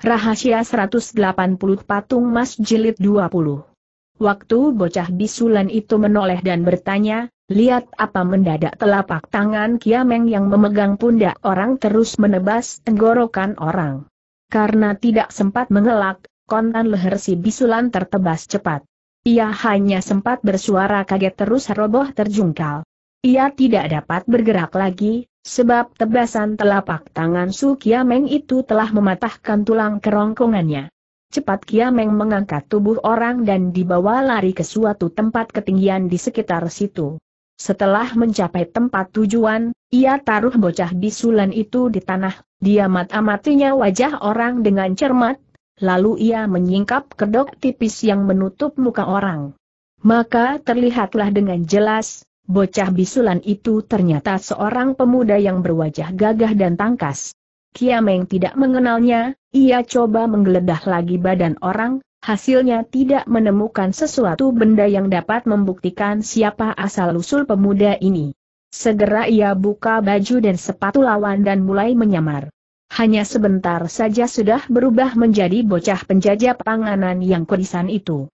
Rahasia 180 Patung Mas Jilid 20 Waktu bocah bisulan itu menoleh dan bertanya, lihat apa mendadak telapak tangan Kiameng yang memegang pundak orang terus menebas tenggorokan orang. Karena tidak sempat mengelak, kontan leher si bisulan tertebas cepat. Ia hanya sempat bersuara kaget terus roboh terjungkal. Ia tidak dapat bergerak lagi, Sebab tebasan telapak tangan Su Kiameng itu telah mematahkan tulang kerongkongannya. Cepat Kiameng mengangkat tubuh orang dan dibawa lari ke suatu tempat ketinggian di sekitar situ. Setelah mencapai tempat tujuan, ia taruh bocah bisulan itu di tanah, dia mat-amatinya wajah orang dengan cermat, lalu ia menyingkap kedok tipis yang menutup muka orang. Maka terlihatlah dengan jelas, Bocah bisulan itu ternyata seorang pemuda yang berwajah gagah dan tangkas. Kiameng tidak mengenalnya, ia coba menggeledah lagi badan orang, hasilnya tidak menemukan sesuatu benda yang dapat membuktikan siapa asal-usul pemuda ini. Segera ia buka baju dan sepatu lawan dan mulai menyamar. Hanya sebentar saja sudah berubah menjadi bocah penjajah panganan yang kurisan itu.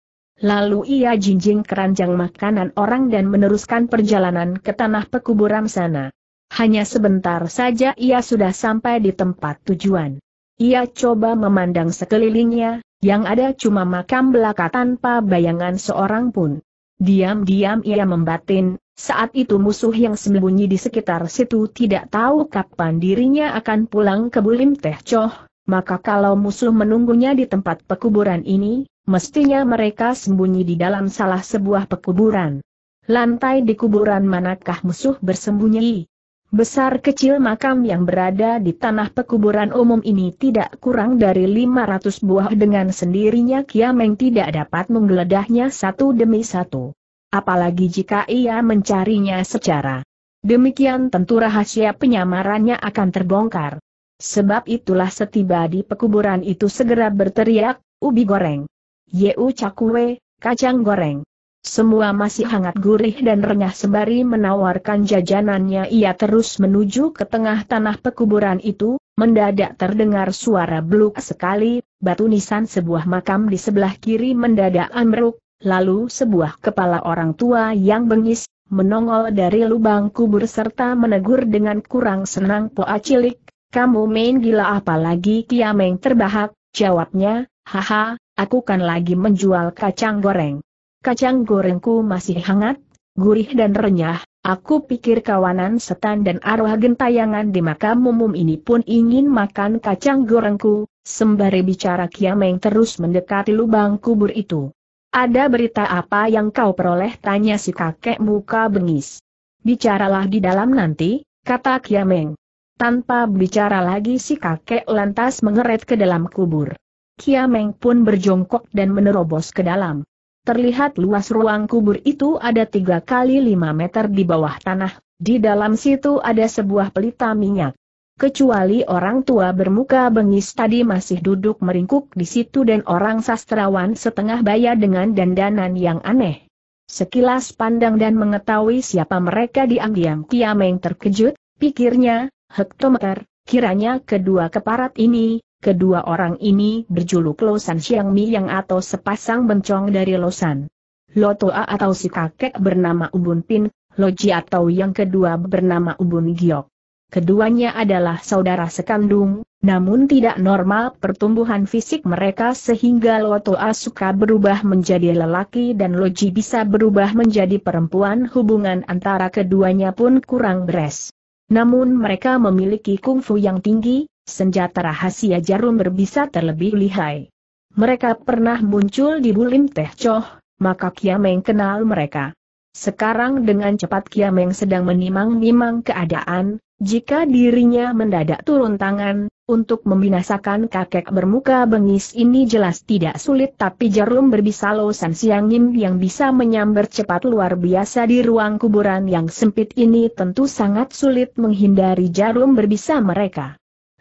Lalu ia jinjing keranjang makanan orang dan meneruskan perjalanan ke tanah pekuburan sana. Hanya sebentar saja ia sudah sampai di tempat tujuan. Ia coba memandang sekelilingnya, yang ada cuma makam belaka tanpa bayangan seorang pun. Diam-diam ia membatin, saat itu musuh yang sembunyi di sekitar situ tidak tahu kapan dirinya akan pulang ke Bulim Teh Coh, maka kalau musuh menunggunya di tempat pekuburan ini, Mestinya mereka sembunyi di dalam salah sebuah pekuburan. Lantai di kuburan manakah musuh bersembunyi? Besar kecil makam yang berada di tanah pekuburan umum ini tidak kurang dari 500 buah dengan sendirinya Kiameng tidak dapat menggeledahnya satu demi satu. Apalagi jika ia mencarinya secara. Demikian tentu rahasia penyamarannya akan terbongkar. Sebab itulah setiba di pekuburan itu segera berteriak, ubi goreng. Yeu cakwe, kacang goreng. Semua masih hangat gurih dan renyah sembari menawarkan jajanannya ia terus menuju ke tengah tanah pekuburan itu, mendadak terdengar suara beluk sekali, batu nisan sebuah makam di sebelah kiri mendadak amruk. lalu sebuah kepala orang tua yang bengis, menongol dari lubang kubur serta menegur dengan kurang senang poa cilik, kamu main gila apalagi kiameng terbahak, jawabnya, haha, Aku kan lagi menjual kacang goreng. Kacang gorengku masih hangat, gurih dan renyah, aku pikir kawanan setan dan arwah gentayangan di makam umum ini pun ingin makan kacang gorengku, sembari bicara Kiameng terus mendekati lubang kubur itu. Ada berita apa yang kau peroleh? Tanya si kakek muka bengis. Bicaralah di dalam nanti, kata Kiameng. Tanpa bicara lagi si kakek lantas mengeret ke dalam kubur. Kiameng pun berjongkok dan menerobos ke dalam. Terlihat luas ruang kubur itu ada tiga kali lima meter di bawah tanah, di dalam situ ada sebuah pelita minyak. Kecuali orang tua bermuka bengis tadi masih duduk meringkuk di situ dan orang sastrawan setengah baya dengan dandanan yang aneh. Sekilas pandang dan mengetahui siapa mereka diam-diam Kiameng terkejut, pikirnya, hektometer, kiranya kedua keparat ini, Kedua orang ini berjuluk Losan Siang yang atau sepasang bencong dari Losan. Lo Toa atau si kakek bernama Ubun Pin, Loji atau yang kedua bernama Ubun Giok. Keduanya adalah saudara sekandung, namun tidak normal pertumbuhan fisik mereka sehingga Lo Toa suka berubah menjadi lelaki dan Loji bisa berubah menjadi perempuan hubungan antara keduanya pun kurang beres. Namun mereka memiliki kungfu yang tinggi, senjata rahasia jarum berbisa terlebih lihai. Mereka pernah muncul di Bulim Teh coh, maka Kiameng kenal mereka. Sekarang dengan cepat Kiameng sedang menimang-nimang keadaan, jika dirinya mendadak turun tangan, untuk membinasakan kakek bermuka bengis ini jelas tidak sulit tapi jarum berbisa losan siangin yang bisa menyambar cepat luar biasa di ruang kuburan yang sempit ini tentu sangat sulit menghindari jarum berbisa mereka.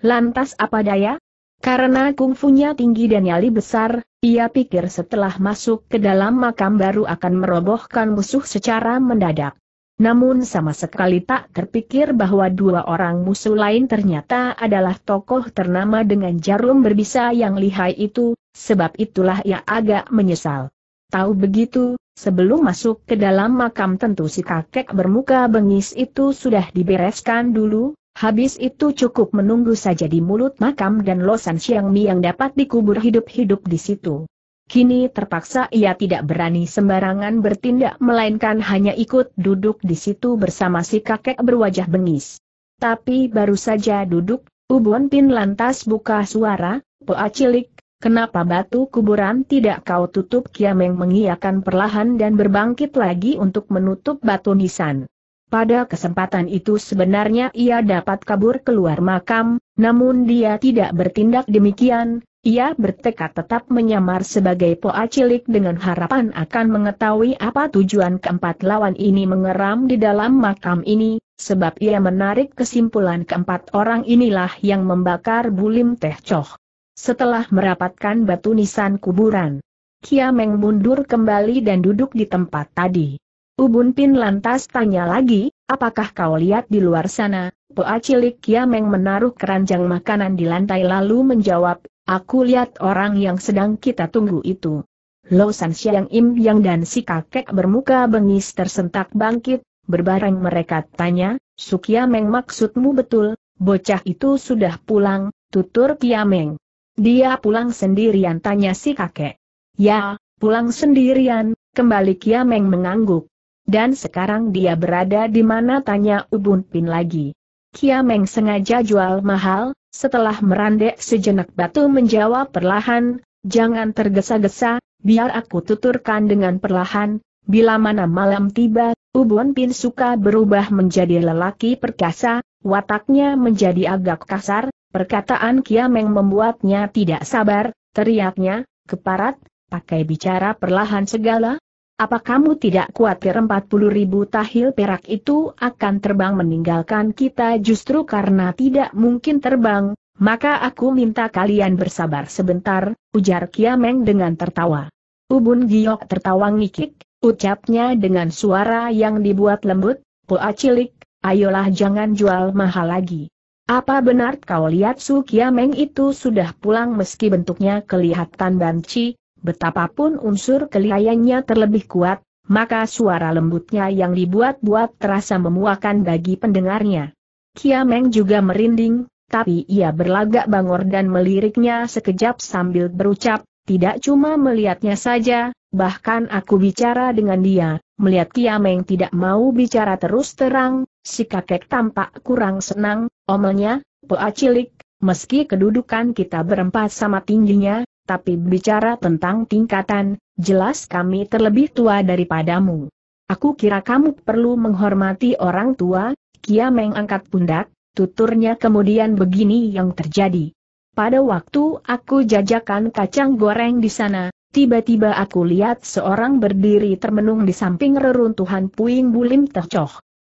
Lantas apa daya? Karena kungfunya tinggi dan nyali besar, ia pikir setelah masuk ke dalam makam baru akan merobohkan musuh secara mendadak. Namun sama sekali tak terpikir bahwa dua orang musuh lain ternyata adalah tokoh ternama dengan jarum berbisa yang lihai itu, sebab itulah ia agak menyesal. Tahu begitu, sebelum masuk ke dalam makam tentu si kakek bermuka bengis itu sudah dibereskan dulu, Habis itu cukup menunggu saja di mulut makam dan Losan Siang Mi yang dapat dikubur hidup-hidup di situ. Kini terpaksa ia tidak berani sembarangan bertindak melainkan hanya ikut duduk di situ bersama si kakek berwajah bengis. Tapi baru saja duduk, Ubon Pin lantas buka suara, Poa cilik, kenapa batu kuburan tidak kau tutup Kiameng mengiakan perlahan dan berbangkit lagi untuk menutup batu nisan. Pada kesempatan itu sebenarnya ia dapat kabur keluar makam, namun dia tidak bertindak demikian, ia bertekad tetap menyamar sebagai poa cilik dengan harapan akan mengetahui apa tujuan keempat lawan ini mengeram di dalam makam ini, sebab ia menarik kesimpulan keempat orang inilah yang membakar bulim teh coh. Setelah merapatkan batu nisan kuburan, Kia mengundur mundur kembali dan duduk di tempat tadi. Ubun Pin lantas tanya lagi, apakah kau lihat di luar sana? Poa cilik Yameng menaruh keranjang makanan di lantai lalu menjawab, aku lihat orang yang sedang kita tunggu itu. Lo San Xiang Im Yang dan si kakek bermuka bengis tersentak bangkit, berbareng mereka tanya, Sukia Meng maksudmu betul, bocah itu sudah pulang, tutur Kiameng. Dia pulang sendirian tanya si kakek. Ya, pulang sendirian, kembali Kiameng mengangguk. Dan sekarang dia berada di mana tanya Ubun Pin lagi. Kiameng sengaja jual mahal, setelah merandek sejenak batu menjawab perlahan, jangan tergesa-gesa, biar aku tuturkan dengan perlahan, bila mana malam tiba, Ubun Pin suka berubah menjadi lelaki perkasa, wataknya menjadi agak kasar, perkataan Kiameng membuatnya tidak sabar, teriaknya, keparat, pakai bicara perlahan segala, apa kamu tidak khawatir 40 ribu tahil perak itu akan terbang meninggalkan kita justru karena tidak mungkin terbang, maka aku minta kalian bersabar sebentar, ujar Kiameng dengan tertawa. Ubun Giok tertawa ngikik, ucapnya dengan suara yang dibuat lembut, Poa cilik, ayolah jangan jual mahal lagi. Apa benar kau lihat Su Kiameng itu sudah pulang meski bentuknya kelihatan banci, betapapun unsur kelihayannya terlebih kuat, maka suara lembutnya yang dibuat-buat terasa memuakan bagi pendengarnya. Kiameng juga merinding, tapi ia berlagak bangor dan meliriknya sekejap sambil berucap, tidak cuma melihatnya saja, bahkan aku bicara dengan dia, melihat Kiameng tidak mau bicara terus terang, si kakek tampak kurang senang, omelnya, poa cilik, meski kedudukan kita berempat sama tingginya, tapi bicara tentang tingkatan, jelas kami terlebih tua daripadamu. Aku kira kamu perlu menghormati orang tua, Kia mengangkat pundak, tuturnya kemudian begini yang terjadi. Pada waktu aku jajakan kacang goreng di sana, tiba-tiba aku lihat seorang berdiri termenung di samping reruntuhan puing bulim tercoh.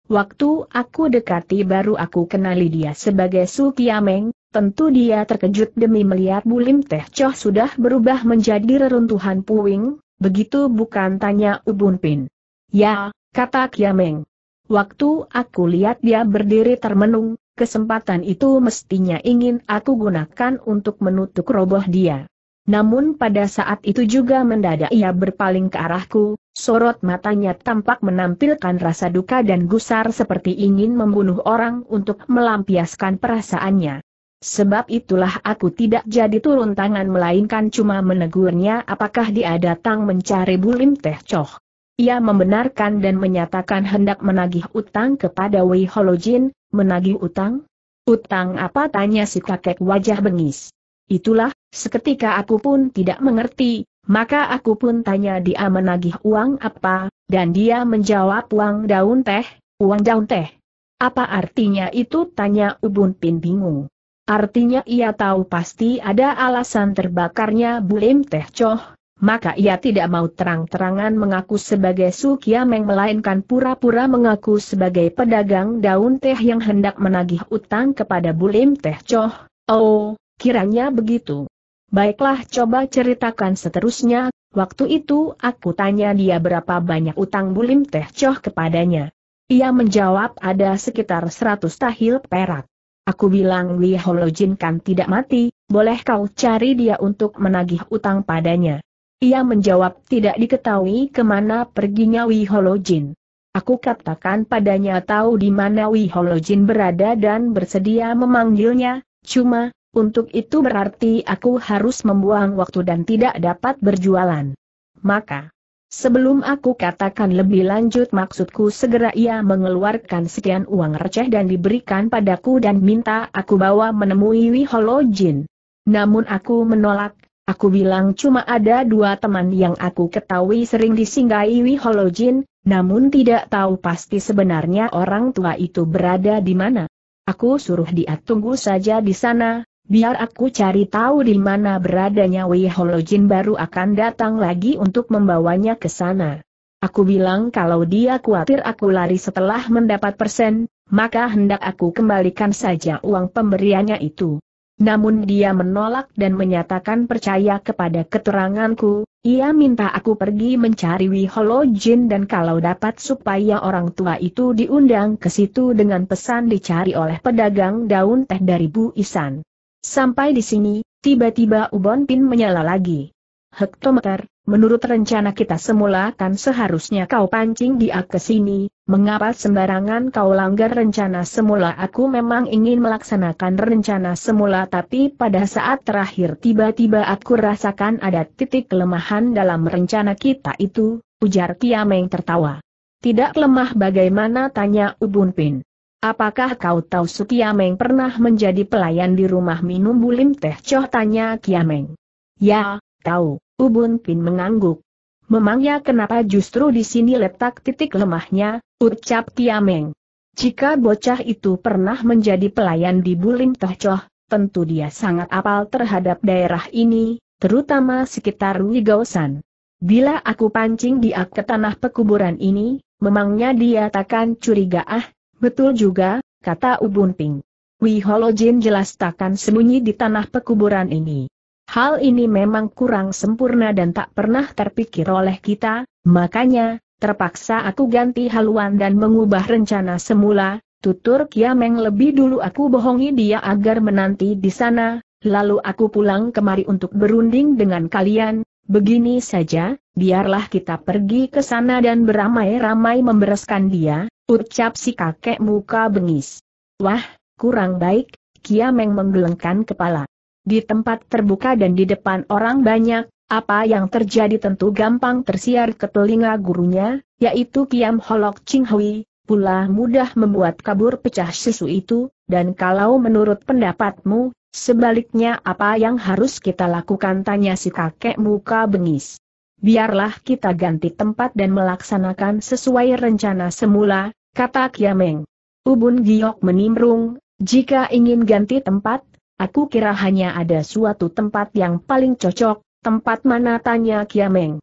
Waktu aku dekati baru aku kenali dia sebagai Su Kiameng, Tentu dia terkejut demi melihat Bulim Teh Choh sudah berubah menjadi reruntuhan puing, begitu bukan tanya Ubun Pin. Ya, kata Kiameng. Waktu aku lihat dia berdiri termenung, kesempatan itu mestinya ingin aku gunakan untuk menutup roboh dia. Namun pada saat itu juga mendadak ia berpaling ke arahku, sorot matanya tampak menampilkan rasa duka dan gusar seperti ingin membunuh orang untuk melampiaskan perasaannya. Sebab itulah aku tidak jadi turun tangan melainkan cuma menegurnya apakah dia datang mencari Bulim Teh coh. Ia membenarkan dan menyatakan hendak menagih utang kepada Wei Holojin, menagih utang? Utang apa tanya si kakek wajah bengis. Itulah, seketika aku pun tidak mengerti, maka aku pun tanya dia menagih uang apa, dan dia menjawab uang daun teh, uang daun teh. Apa artinya itu tanya Ubun Pin bingung. Artinya ia tahu pasti ada alasan terbakarnya Bulim Teh Choh, maka ia tidak mau terang-terangan mengaku sebagai Sukiameng melainkan pura-pura mengaku sebagai pedagang daun teh yang hendak menagih utang kepada Bulim Teh Choh. Oh, kiranya begitu. Baiklah coba ceritakan seterusnya, waktu itu aku tanya dia berapa banyak utang Bulim Teh Choh kepadanya. Ia menjawab ada sekitar 100 tahil perak. Aku bilang Li Holojin kan tidak mati, boleh kau cari dia untuk menagih utang padanya. Ia menjawab tidak diketahui kemana perginya Wi Holojin. Aku katakan padanya tahu di mana Wi Holojin berada dan bersedia memanggilnya, cuma, untuk itu berarti aku harus membuang waktu dan tidak dapat berjualan. Maka, Sebelum aku katakan lebih lanjut maksudku segera ia mengeluarkan sekian uang receh dan diberikan padaku dan minta aku bawa menemui Wiholo Jin. Namun aku menolak, aku bilang cuma ada dua teman yang aku ketahui sering disinggahi Wiholo Jin, namun tidak tahu pasti sebenarnya orang tua itu berada di mana. Aku suruh dia tunggu saja di sana, Biar aku cari tahu di mana beradanya Wei Holojin baru akan datang lagi untuk membawanya ke sana. Aku bilang kalau dia khawatir aku lari setelah mendapat persen, maka hendak aku kembalikan saja uang pemberiannya itu. Namun dia menolak dan menyatakan percaya kepada keteranganku, ia minta aku pergi mencari Wiholo Jin dan kalau dapat supaya orang tua itu diundang ke situ dengan pesan dicari oleh pedagang daun teh dari Bu Isan. Sampai di sini, tiba-tiba Ubon Pin menyala lagi. Hektometer, menurut rencana kita semula kan seharusnya kau pancing dia ke sini, mengapa sembarangan kau langgar rencana semula aku memang ingin melaksanakan rencana semula tapi pada saat terakhir tiba-tiba aku rasakan ada titik kelemahan dalam rencana kita itu, ujar Kiameng tertawa. Tidak lemah bagaimana tanya ubon Pin. Apakah kau tahu Sukiameng pernah menjadi pelayan di rumah minum bulim teh coh tanya Kiameng. Ya, tahu, Ubun Pin mengangguk. Memangnya kenapa justru di sini letak titik lemahnya, ucap Kiameng. Jika bocah itu pernah menjadi pelayan di bulim teh coh, tentu dia sangat apal terhadap daerah ini, terutama sekitar Wigausan. Bila aku pancing dia ke tanah pekuburan ini, memangnya dia takkan curiga ah, Betul juga, kata Ubun Ping. Wi Holojin jelas takkan sembunyi di tanah pekuburan ini. Hal ini memang kurang sempurna dan tak pernah terpikir oleh kita, makanya, terpaksa aku ganti haluan dan mengubah rencana semula, tutur Kiameng lebih dulu aku bohongi dia agar menanti di sana, lalu aku pulang kemari untuk berunding dengan kalian, begini saja, biarlah kita pergi ke sana dan beramai-ramai membereskan dia, Ucap si kakek muka bengis. Wah, kurang baik, Kiameng menggelengkan kepala. Di tempat terbuka dan di depan orang banyak, apa yang terjadi tentu gampang tersiar ke telinga gurunya, yaitu Kiam Holok Ching Hui, pula mudah membuat kabur pecah susu itu, dan kalau menurut pendapatmu, sebaliknya apa yang harus kita lakukan tanya si kakek muka bengis. Biarlah kita ganti tempat dan melaksanakan sesuai rencana semula, kata Kiameng. Ubun Giok menimrung, jika ingin ganti tempat, aku kira hanya ada suatu tempat yang paling cocok, tempat mana tanya Kiameng.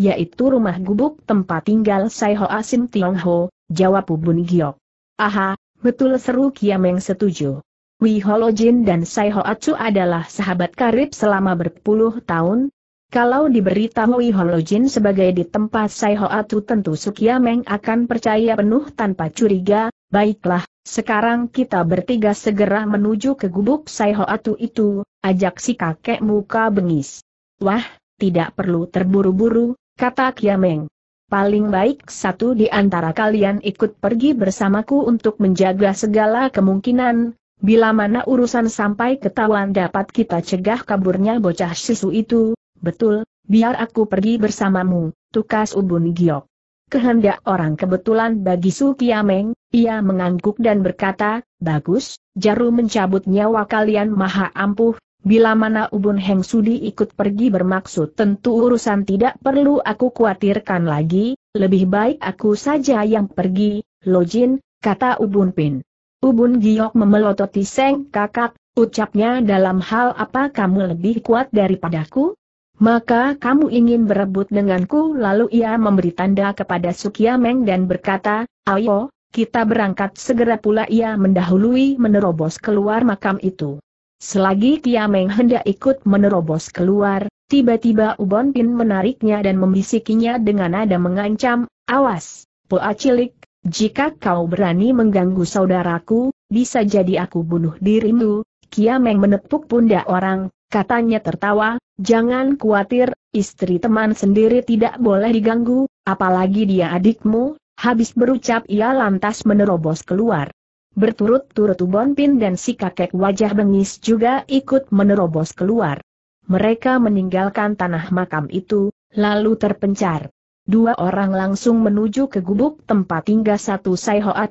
Yaitu rumah gubuk tempat tinggal Saiho Asim Tiongho, jawab Ubun Giok. Aha, betul seru Kiameng setuju. Wei Holojin dan Saiho Atsu adalah sahabat karib selama berpuluh tahun, kalau diberitahui Holojin sebagai di tempat Sai Hoatu tentu Sukiameng akan percaya penuh tanpa curiga, baiklah, sekarang kita bertiga segera menuju ke gubuk Sai itu, ajak si kakek muka bengis. Wah, tidak perlu terburu-buru, kata Kiameng. Paling baik satu di antara kalian ikut pergi bersamaku untuk menjaga segala kemungkinan, bila mana urusan sampai ketahuan dapat kita cegah kaburnya bocah susu itu, Betul, biar aku pergi bersamamu, tukas Ubun Giok. Kehendak orang kebetulan bagi Su Kiameng, ia mengangguk dan berkata, Bagus, Jaru mencabut nyawa kalian maha ampuh, bila mana Ubun Heng Sudi ikut pergi bermaksud tentu urusan tidak perlu aku khawatirkan lagi, lebih baik aku saja yang pergi, Lojin, kata Ubun Pin. Ubun Giok memelototi Seng kakak, ucapnya dalam hal apa kamu lebih kuat daripadaku? Maka kamu ingin berebut denganku lalu ia memberi tanda kepada Sukiameng dan berkata, ayo, kita berangkat segera pula ia mendahului menerobos keluar makam itu. Selagi Kiameng hendak ikut menerobos keluar, tiba-tiba Ubon Pin menariknya dan membisikinya dengan nada mengancam, awas, poa cilik, jika kau berani mengganggu saudaraku, bisa jadi aku bunuh dirimu. Kiameng menepuk pundak orang, Katanya tertawa, jangan khawatir, istri teman sendiri tidak boleh diganggu, apalagi dia adikmu, habis berucap ia lantas menerobos keluar. Berturut-turut Ubon Pin dan si kakek wajah bengis juga ikut menerobos keluar. Mereka meninggalkan tanah makam itu, lalu terpencar. Dua orang langsung menuju ke gubuk tempat tinggal satu Sai Hoa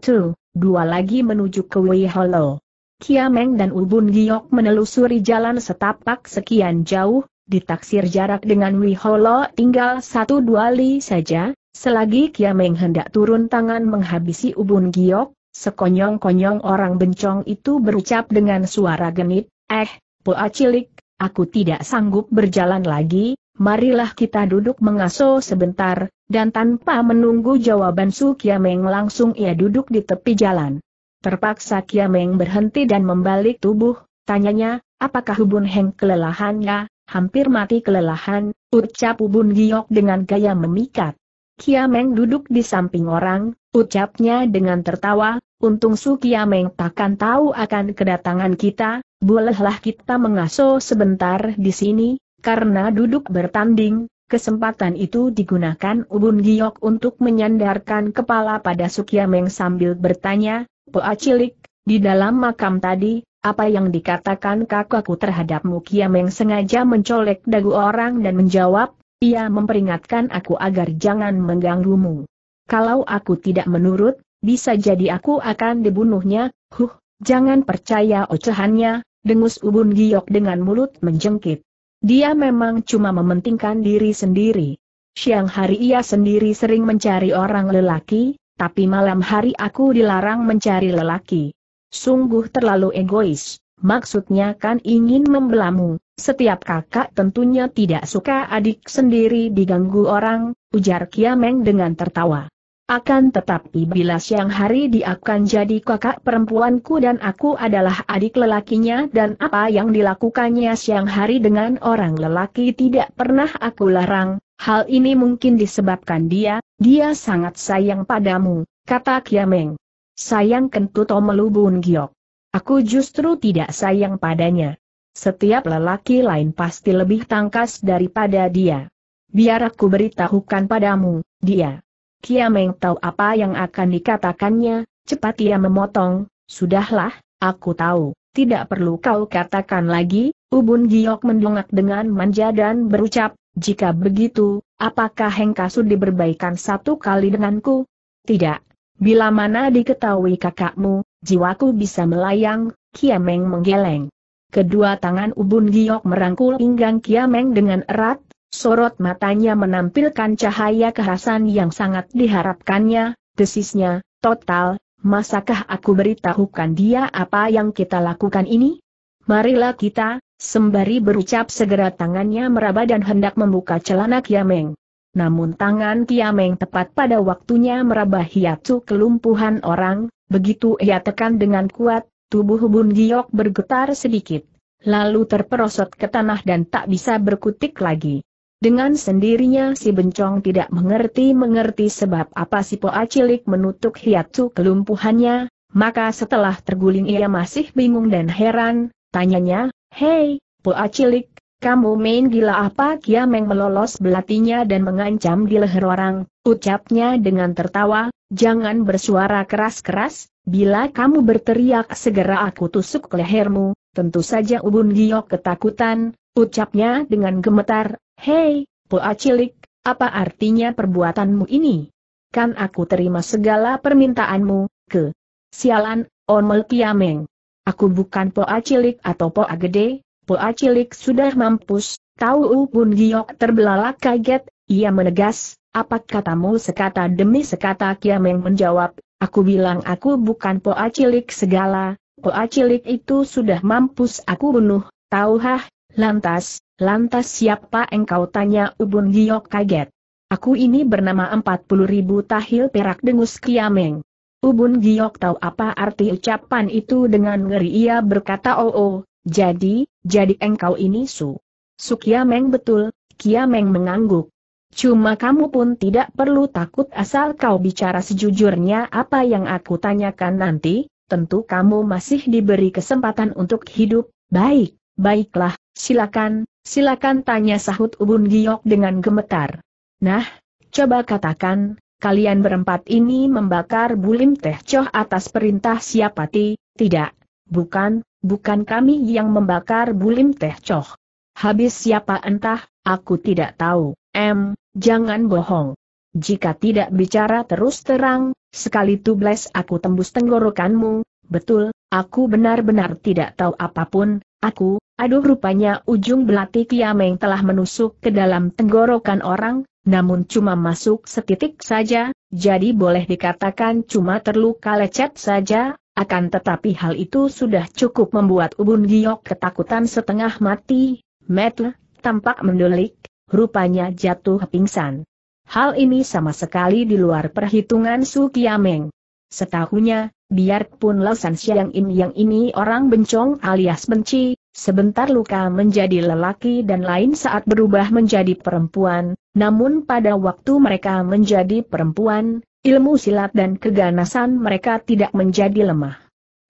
dua lagi menuju ke Wei Hollow. Kiameng dan Ubun Giok menelusuri jalan setapak sekian jauh, ditaksir jarak dengan Wiholo tinggal satu dua li saja, selagi Kiameng hendak turun tangan menghabisi Ubun Giok, sekonyong-konyong orang bencong itu berucap dengan suara genit, eh, poa cilik, aku tidak sanggup berjalan lagi, marilah kita duduk mengaso sebentar, dan tanpa menunggu jawaban Su Kiameng langsung ia duduk di tepi jalan. Terpaksa Kiameng berhenti dan membalik tubuh, tanyanya, apakah hubun Heng kelelahannya, hampir mati kelelahan, ucap Ubun Giok dengan gaya memikat. Kiameng duduk di samping orang, ucapnya dengan tertawa, untung Su Kiameng takkan tahu akan kedatangan kita, bolehlah kita mengaso sebentar di sini, karena duduk bertanding, Kesempatan itu digunakan Ubun Giok untuk menyandarkan kepala pada Sukiameng sambil bertanya, Cilik, di dalam makam tadi, apa yang dikatakan kakakku terhadapmu Kiameng sengaja mencolek dagu orang dan menjawab, ia memperingatkan aku agar jangan mengganggumu. Kalau aku tidak menurut, bisa jadi aku akan dibunuhnya, huh, jangan percaya ocehannya, dengus ubun giok dengan mulut menjengkit. Dia memang cuma mementingkan diri sendiri. Siang hari ia sendiri sering mencari orang lelaki, tapi malam hari aku dilarang mencari lelaki. Sungguh terlalu egois, maksudnya kan ingin membelamu, setiap kakak tentunya tidak suka adik sendiri diganggu orang, ujar Kiameng dengan tertawa. Akan tetapi bila siang hari dia akan jadi kakak perempuanku dan aku adalah adik lelakinya dan apa yang dilakukannya siang hari dengan orang lelaki tidak pernah aku larang, hal ini mungkin disebabkan dia, dia sangat sayang padamu, kata Kiameng. Sayang kentut melubun giok. Aku justru tidak sayang padanya. Setiap lelaki lain pasti lebih tangkas daripada dia. Biar aku beritahukan padamu, dia. Kiameng tahu apa yang akan dikatakannya, cepat ia memotong, sudahlah, aku tahu, tidak perlu kau katakan lagi, Ubun Giok mendongak dengan manja dan berucap, jika begitu, Apakah Hengkasu diberbaikan satu kali denganku? Tidak. Bila mana diketahui kakakmu, jiwaku bisa melayang, Kiameng menggeleng. Kedua tangan Ubun Giok merangkul pinggang Kiameng dengan erat, sorot matanya menampilkan cahaya kehasan yang sangat diharapkannya, desisnya, total, masakah aku beritahukan dia apa yang kita lakukan ini? Marilah kita, Sembari berucap segera tangannya meraba dan hendak membuka celana Kiameng. Namun tangan Kiameng tepat pada waktunya meraba hiatu kelumpuhan orang, begitu ia tekan dengan kuat, tubuh Bun Giok bergetar sedikit, lalu terperosot ke tanah dan tak bisa berkutik lagi. Dengan sendirinya si bencong tidak mengerti-mengerti sebab apa si poa cilik menutup hiatu kelumpuhannya, maka setelah terguling ia masih bingung dan heran, tanyanya, Hei, Poa cilik, kamu main gila apa Kiameng melolos belatinya dan mengancam di leher orang, ucapnya dengan tertawa, jangan bersuara keras-keras, bila kamu berteriak segera aku tusuk lehermu, tentu saja Ubun Giok ketakutan, ucapnya dengan gemetar, hei, Poa cilik, apa artinya perbuatanmu ini? Kan aku terima segala permintaanmu, ke. Sialan, Omel Kiameng. Aku bukan poa cilik atau poa gede, poa cilik sudah mampus, tahu ubun giok terbelalak kaget, ia menegas, apa katamu sekata demi sekata Kiameng menjawab, aku bilang aku bukan poa cilik segala, poa cilik itu sudah mampus aku bunuh, tahu hah, lantas, lantas siapa engkau tanya Ubun Giok kaget. Aku ini bernama 40 ribu tahil perak dengus Kiameng. Ubun Giok tahu apa arti ucapan itu dengan ngeri ia berkata oh oh, jadi, jadi engkau ini Su. Su Kiameng betul, Kiameng mengangguk. Cuma kamu pun tidak perlu takut asal kau bicara sejujurnya apa yang aku tanyakan nanti, tentu kamu masih diberi kesempatan untuk hidup, baik, baiklah, silakan, silakan tanya sahut Ubun Giok dengan gemetar. Nah, coba katakan, kalian berempat ini membakar bulim teh coh atas perintah siapa tidak, bukan, bukan kami yang membakar bulim teh coh. Habis siapa entah, aku tidak tahu, M, jangan bohong. Jika tidak bicara terus terang, sekali tubles aku tembus tenggorokanmu, betul, aku benar-benar tidak tahu apapun, aku, aduh rupanya ujung belati kiameng telah menusuk ke dalam tenggorokan orang, namun cuma masuk setitik saja, jadi boleh dikatakan cuma terluka lecet saja, akan tetapi hal itu sudah cukup membuat Ubun Giok ketakutan setengah mati, Metle, tampak mendelik, rupanya jatuh pingsan. Hal ini sama sekali di luar perhitungan Su Kiameng. Setahunya, biarpun Lausan Siang In yang ini orang bencong alias benci, sebentar luka menjadi lelaki dan lain saat berubah menjadi perempuan, namun pada waktu mereka menjadi perempuan, ilmu silat dan keganasan mereka tidak menjadi lemah.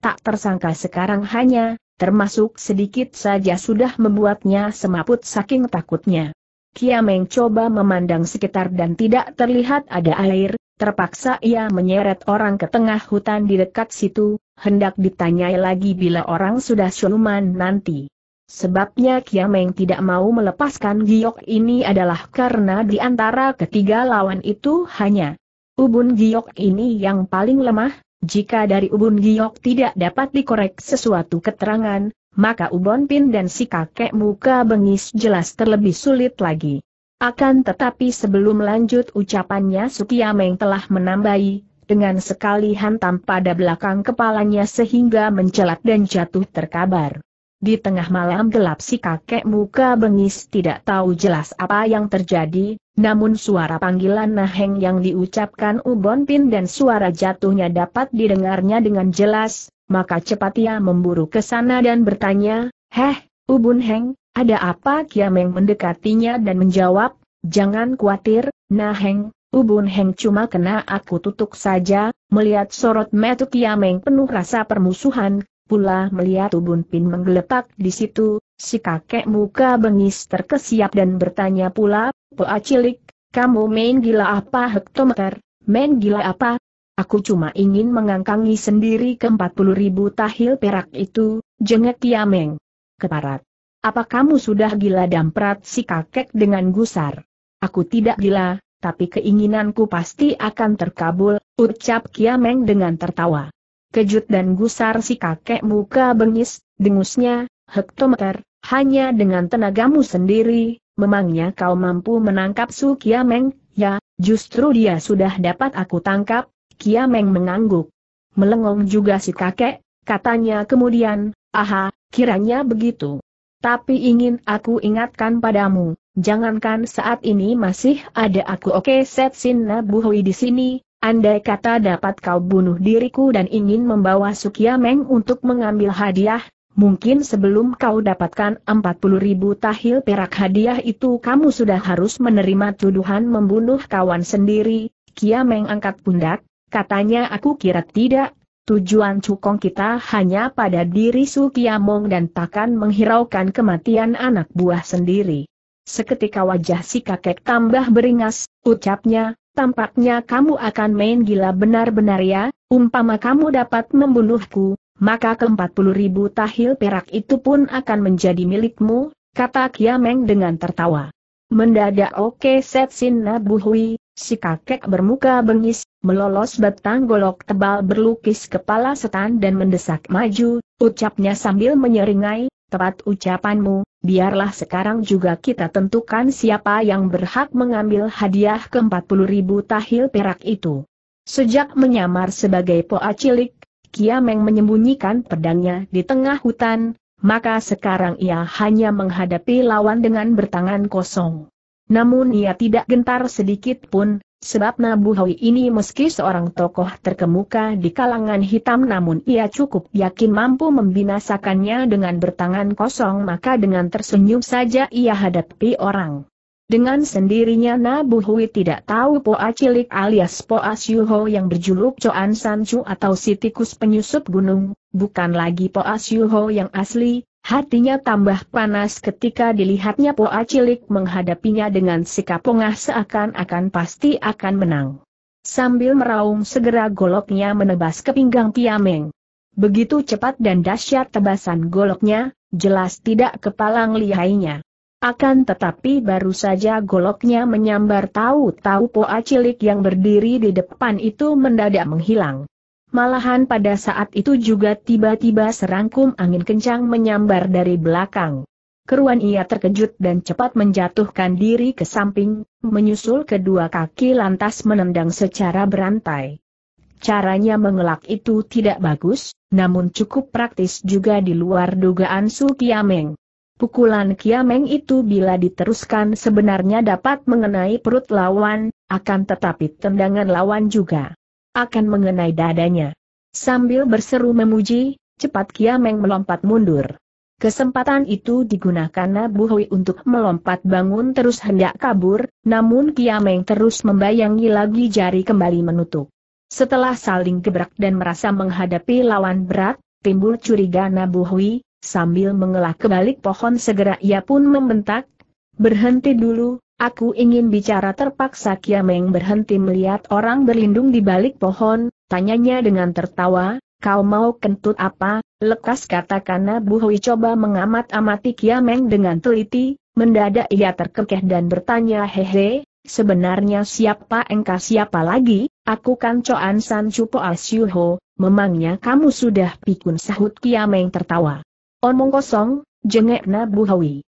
Tak tersangka sekarang hanya, termasuk sedikit saja sudah membuatnya semaput saking takutnya. Kiameng coba memandang sekitar dan tidak terlihat ada air, terpaksa ia menyeret orang ke tengah hutan di dekat situ, hendak ditanyai lagi bila orang sudah siluman nanti. Sebabnya Kiameng tidak mau melepaskan giok ini adalah karena di antara ketiga lawan itu hanya ubun giok ini yang paling lemah, jika dari ubun giok tidak dapat dikorek sesuatu keterangan, maka ubon pin dan si kakek muka bengis jelas terlebih sulit lagi. Akan tetapi sebelum lanjut ucapannya Sukiameng telah menambahi, dengan sekali hantam pada belakang kepalanya sehingga mencelat dan jatuh terkabar. Di tengah malam gelap si kakek muka bengis tidak tahu jelas apa yang terjadi, namun suara panggilan Naheng yang diucapkan Ubon Pin dan suara jatuhnya dapat didengarnya dengan jelas, maka cepat ia memburu ke sana dan bertanya, Heh, Ubon Heng, ada apa Kiameng mendekatinya dan menjawab, Jangan khawatir, Naheng, Ubun Heng cuma kena aku tutup saja, melihat sorot metu Kiameng penuh rasa permusuhan, pula melihat Ubun Pin menggeletak di situ, si kakek muka bengis terkesiap dan bertanya pula, Poa cilik, kamu main gila apa hektometer, main gila apa? Aku cuma ingin mengangkangi sendiri ke 40 ribu tahil perak itu, jengek Tiameng. Ya, Keparat. Apa kamu sudah gila damprat si kakek dengan gusar? Aku tidak gila, tapi keinginanku pasti akan terkabul, ucap Kiameng dengan tertawa kejut dan gusar si kakek muka bengis, dengusnya, hektometer, hanya dengan tenagamu sendiri, memangnya kau mampu menangkap Su Kiameng, ya, justru dia sudah dapat aku tangkap, Kiameng mengangguk. Melengong juga si kakek, katanya kemudian, aha, kiranya begitu. Tapi ingin aku ingatkan padamu, jangankan saat ini masih ada aku oke set Sin Nabuhui di sini, Andai kata dapat kau bunuh diriku dan ingin membawa Sukiameng untuk mengambil hadiah, mungkin sebelum kau dapatkan 40 ribu tahil perak hadiah itu kamu sudah harus menerima tuduhan membunuh kawan sendiri, Kiameng angkat pundak, katanya aku kira tidak, tujuan cukong kita hanya pada diri Sukiamong dan takkan menghiraukan kematian anak buah sendiri. Seketika wajah si kakek tambah beringas, ucapnya, tampaknya kamu akan main gila benar-benar ya, umpama kamu dapat membunuhku, maka ke-40 ribu tahil perak itu pun akan menjadi milikmu, kata Kiameng dengan tertawa. Mendadak Oke Setsin Nabuhui, si kakek bermuka bengis, melolos batang golok tebal berlukis kepala setan dan mendesak maju, ucapnya sambil menyeringai, Tepat ucapanmu, biarlah sekarang juga kita tentukan siapa yang berhak mengambil hadiah ke-40 ribu tahil perak itu. Sejak menyamar sebagai poa cilik, Kiameng menyembunyikan pedangnya di tengah hutan, maka sekarang ia hanya menghadapi lawan dengan bertangan kosong. Namun ia tidak gentar sedikit pun, Sebab Hoi ini meski seorang tokoh terkemuka di kalangan hitam namun ia cukup yakin mampu membinasakannya dengan bertangan kosong maka dengan tersenyum saja ia hadapi orang. Dengan sendirinya Nabuhui tidak tahu Poa Cilik alias Poa Siuho yang berjuluk Choan Sanchu atau Sitikus Penyusup Gunung, bukan lagi Poa Siuho yang asli, Hatinya tambah panas ketika dilihatnya Poa Cilik menghadapinya dengan sikap pongah seakan-akan pasti akan menang. Sambil meraung segera goloknya menebas ke pinggang Tiameng. Begitu cepat dan dahsyat tebasan goloknya, jelas tidak kepalang lihainya. Akan tetapi baru saja goloknya menyambar tahu-tahu Poa Cilik yang berdiri di depan itu mendadak menghilang. Malahan pada saat itu juga tiba-tiba serangkum angin kencang menyambar dari belakang. Keruan ia terkejut dan cepat menjatuhkan diri ke samping, menyusul kedua kaki lantas menendang secara berantai. Caranya mengelak itu tidak bagus, namun cukup praktis juga di luar dugaan Su Kiameng. Pukulan Kiameng itu bila diteruskan sebenarnya dapat mengenai perut lawan, akan tetapi tendangan lawan juga akan mengenai dadanya. Sambil berseru memuji, cepat Kiameng melompat mundur. Kesempatan itu digunakan Nabu Hui untuk melompat bangun terus hendak kabur, namun Kiameng terus membayangi lagi jari kembali menutup. Setelah saling gebrak dan merasa menghadapi lawan berat, timbul curiga Nabu Hui, sambil mengelak kebalik pohon segera ia pun membentak, berhenti dulu, Aku ingin bicara terpaksa Kiameng berhenti melihat orang berlindung di balik pohon, tanyanya dengan tertawa, kau mau kentut apa? Lekas katakan Bu Hui coba mengamat-amati Kiameng dengan teliti, mendadak ia terkekeh dan bertanya hehe, sebenarnya siapa engkau siapa lagi? Aku kan Coan San Chupo Asyuho, memangnya kamu sudah pikun sahut Kiameng tertawa. Omong kosong, jengek Bu Hui.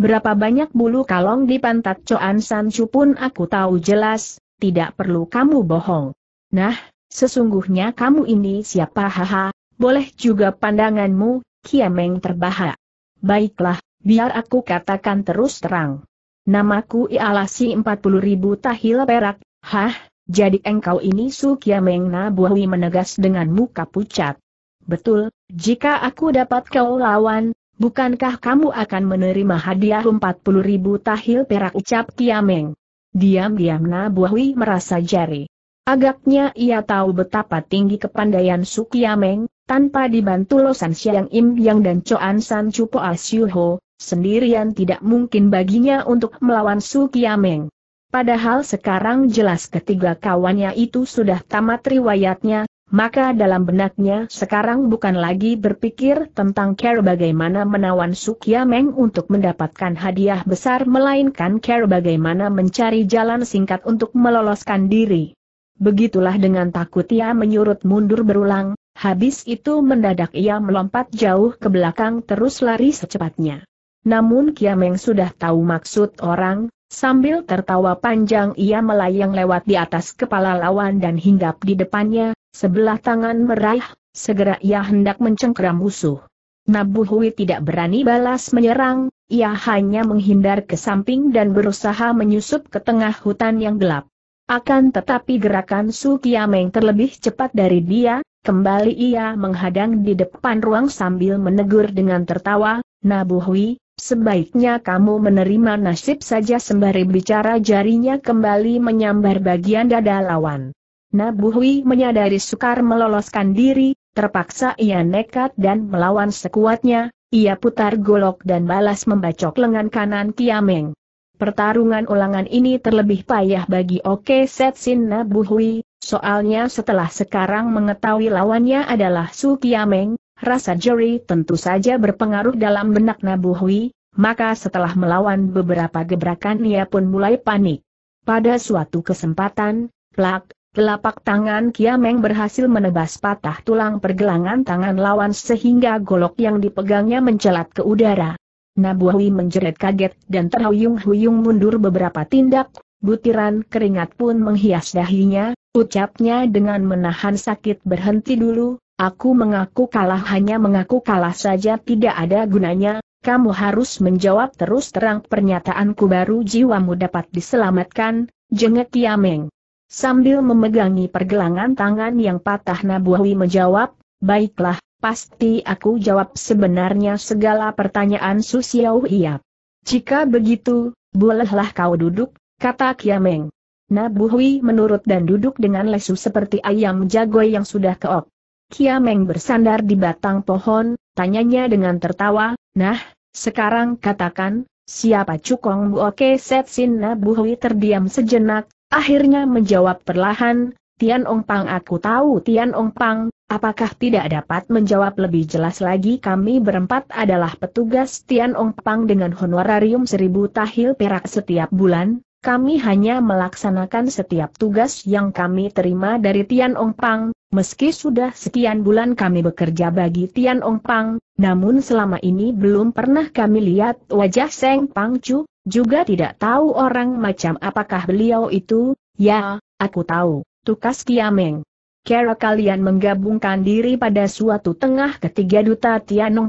Berapa banyak bulu kalong di pantat Coan Sanchu pun aku tahu jelas, tidak perlu kamu bohong. Nah, sesungguhnya kamu ini siapa haha, boleh juga pandanganmu, Kiameng terbahak. Baiklah, biar aku katakan terus terang. Namaku ialah si puluh ribu tahil perak, hah, jadi engkau ini Su Kiameng Nabuawi menegas dengan muka pucat. Betul, jika aku dapat kau lawan, Bukankah kamu akan menerima hadiah 40 ribu tahil perak ucap Kiameng? Diam-diam Nabuawi merasa jari. Agaknya ia tahu betapa tinggi kepandaian Su Kiameng, tanpa dibantu Losan Siang Im Yang dan Coan San Cupo Asyuho, sendirian tidak mungkin baginya untuk melawan Su Kiameng. Padahal sekarang jelas ketiga kawannya itu sudah tamat riwayatnya, maka dalam benaknya sekarang bukan lagi berpikir tentang care bagaimana menawan Sukia Meng untuk mendapatkan hadiah besar melainkan care bagaimana mencari jalan singkat untuk meloloskan diri. Begitulah dengan takut ia menyurut mundur berulang, habis itu mendadak ia melompat jauh ke belakang terus lari secepatnya. Namun Kiameng sudah tahu maksud orang, Sambil tertawa panjang ia melayang lewat di atas kepala lawan dan hinggap di depannya, Sebelah tangan meraih, segera ia hendak mencengkeram musuh. Nabuhui tidak berani balas menyerang, ia hanya menghindar ke samping dan berusaha menyusup ke tengah hutan yang gelap. Akan tetapi gerakan Su Kiameng terlebih cepat dari dia, kembali ia menghadang di depan ruang sambil menegur dengan tertawa, Nabuhui, sebaiknya kamu menerima nasib saja sembari bicara jarinya kembali menyambar bagian dada lawan. Nabuhui menyadari sukar meloloskan diri, terpaksa ia nekat dan melawan sekuatnya, ia putar golok dan balas membacok lengan kanan Kiameng. Pertarungan ulangan ini terlebih payah bagi Oke Setsin Nabuhui, soalnya setelah sekarang mengetahui lawannya adalah Su Kiameng, rasa jeri tentu saja berpengaruh dalam benak Nabuhui, maka setelah melawan beberapa gebrakan ia pun mulai panik. Pada suatu kesempatan, plak, Telapak tangan Kiameng berhasil menebas patah tulang pergelangan tangan lawan sehingga golok yang dipegangnya mencelat ke udara. Nabuawi menjerit kaget dan terhuyung-huyung mundur beberapa tindak, butiran keringat pun menghias dahinya, ucapnya dengan menahan sakit berhenti dulu, aku mengaku kalah hanya mengaku kalah saja tidak ada gunanya, kamu harus menjawab terus terang pernyataanku baru jiwamu dapat diselamatkan, jengek Kiameng. Sambil memegangi pergelangan tangan yang patah Nabuawi menjawab, baiklah, pasti aku jawab sebenarnya segala pertanyaan Susiau Hiap. Jika begitu, bolehlah kau duduk, kata Kiameng. Nabuhui menurut dan duduk dengan lesu seperti ayam jago yang sudah keok. Kiameng bersandar di batang pohon, tanyanya dengan tertawa, nah, sekarang katakan, siapa Cukong Buoke Setsin Nabuhui terdiam sejenak, Akhirnya menjawab perlahan, Tian Ong Pang aku tahu Tian Ong Pang, apakah tidak dapat menjawab lebih jelas lagi kami berempat adalah petugas Tian Ong Pang dengan honorarium seribu tahil perak setiap bulan, kami hanya melaksanakan setiap tugas yang kami terima dari Tian Ong Pang, meski sudah sekian bulan kami bekerja bagi Tian Ong Pang, namun selama ini belum pernah kami lihat wajah Seng Pang Chu, juga tidak tahu orang macam apakah beliau itu, ya, aku tahu, tukas Kiameng. Kera kalian menggabungkan diri pada suatu tengah ketiga duta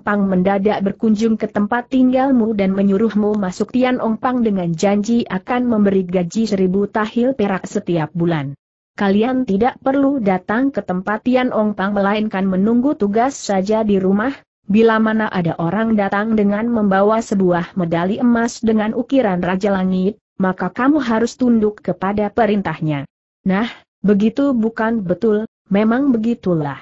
Pang mendadak berkunjung ke tempat tinggalmu dan menyuruhmu masuk Pang dengan janji akan memberi gaji seribu tahil perak setiap bulan. Kalian tidak perlu datang ke tempat Pang melainkan menunggu tugas saja di rumah, bila mana ada orang datang dengan membawa sebuah medali emas dengan ukiran Raja Langit, maka kamu harus tunduk kepada perintahnya. Nah, begitu bukan betul, memang begitulah.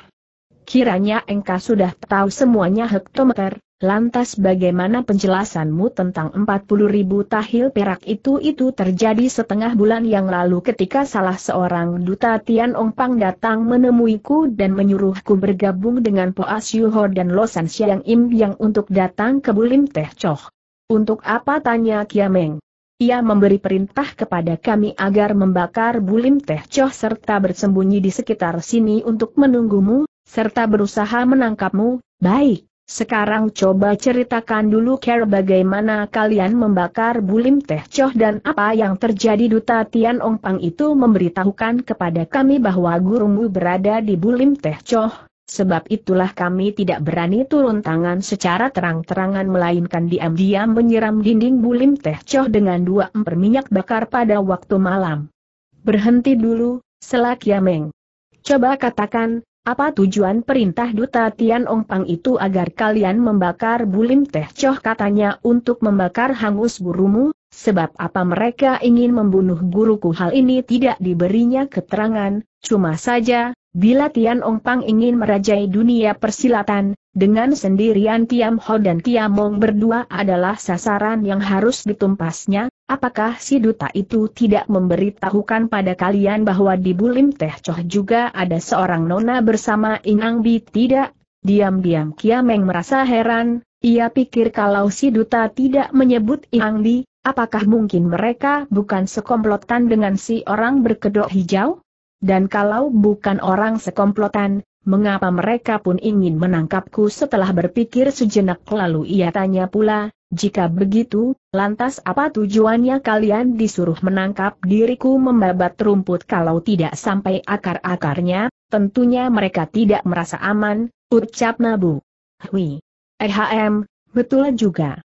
Kiranya engkau sudah tahu semuanya hektometer, Lantas bagaimana penjelasanmu tentang 40 ribu tahil perak itu itu terjadi setengah bulan yang lalu ketika salah seorang duta Tian Pang datang menemuiku dan menyuruhku bergabung dengan Po Poas Yuho dan Losan Siang Im yang untuk datang ke Bulim Teh Choh. Untuk apa tanya Kiameng? Ia memberi perintah kepada kami agar membakar Bulim Teh Choh serta bersembunyi di sekitar sini untuk menunggumu, serta berusaha menangkapmu, baik. Sekarang coba ceritakan dulu Care bagaimana kalian membakar bulim teh coh dan apa yang terjadi Duta Tian Ong Pang itu memberitahukan kepada kami bahwa gurumu berada di bulim teh coh, sebab itulah kami tidak berani turun tangan secara terang-terangan melainkan diam-diam menyiram dinding bulim teh coh dengan dua emper minyak bakar pada waktu malam. Berhenti dulu, Selak ya Meng. Coba katakan, apa tujuan perintah Duta Tian Ong Pang itu agar kalian membakar bulim teh coh katanya untuk membakar hangus gurumu, sebab apa mereka ingin membunuh guruku hal ini tidak diberinya keterangan, cuma saja, Bila Tian Ong Pang ingin merajai dunia persilatan, dengan sendirian Tiam Ho dan Tiam Mong berdua adalah sasaran yang harus ditumpasnya, apakah si duta itu tidak memberitahukan pada kalian bahwa di Bulim Teh Choh juga ada seorang nona bersama Inang Bi tidak? Diam-diam Kiameng merasa heran, ia pikir kalau si duta tidak menyebut Inang Bi, apakah mungkin mereka bukan sekomplotan dengan si orang berkedok hijau? Dan kalau bukan orang sekomplotan, mengapa mereka pun ingin menangkapku setelah berpikir sejenak lalu ia tanya pula, jika begitu, lantas apa tujuannya kalian disuruh menangkap diriku membabat rumput kalau tidak sampai akar-akarnya, tentunya mereka tidak merasa aman, ucap Nabu. Hui. Ehm, betul juga.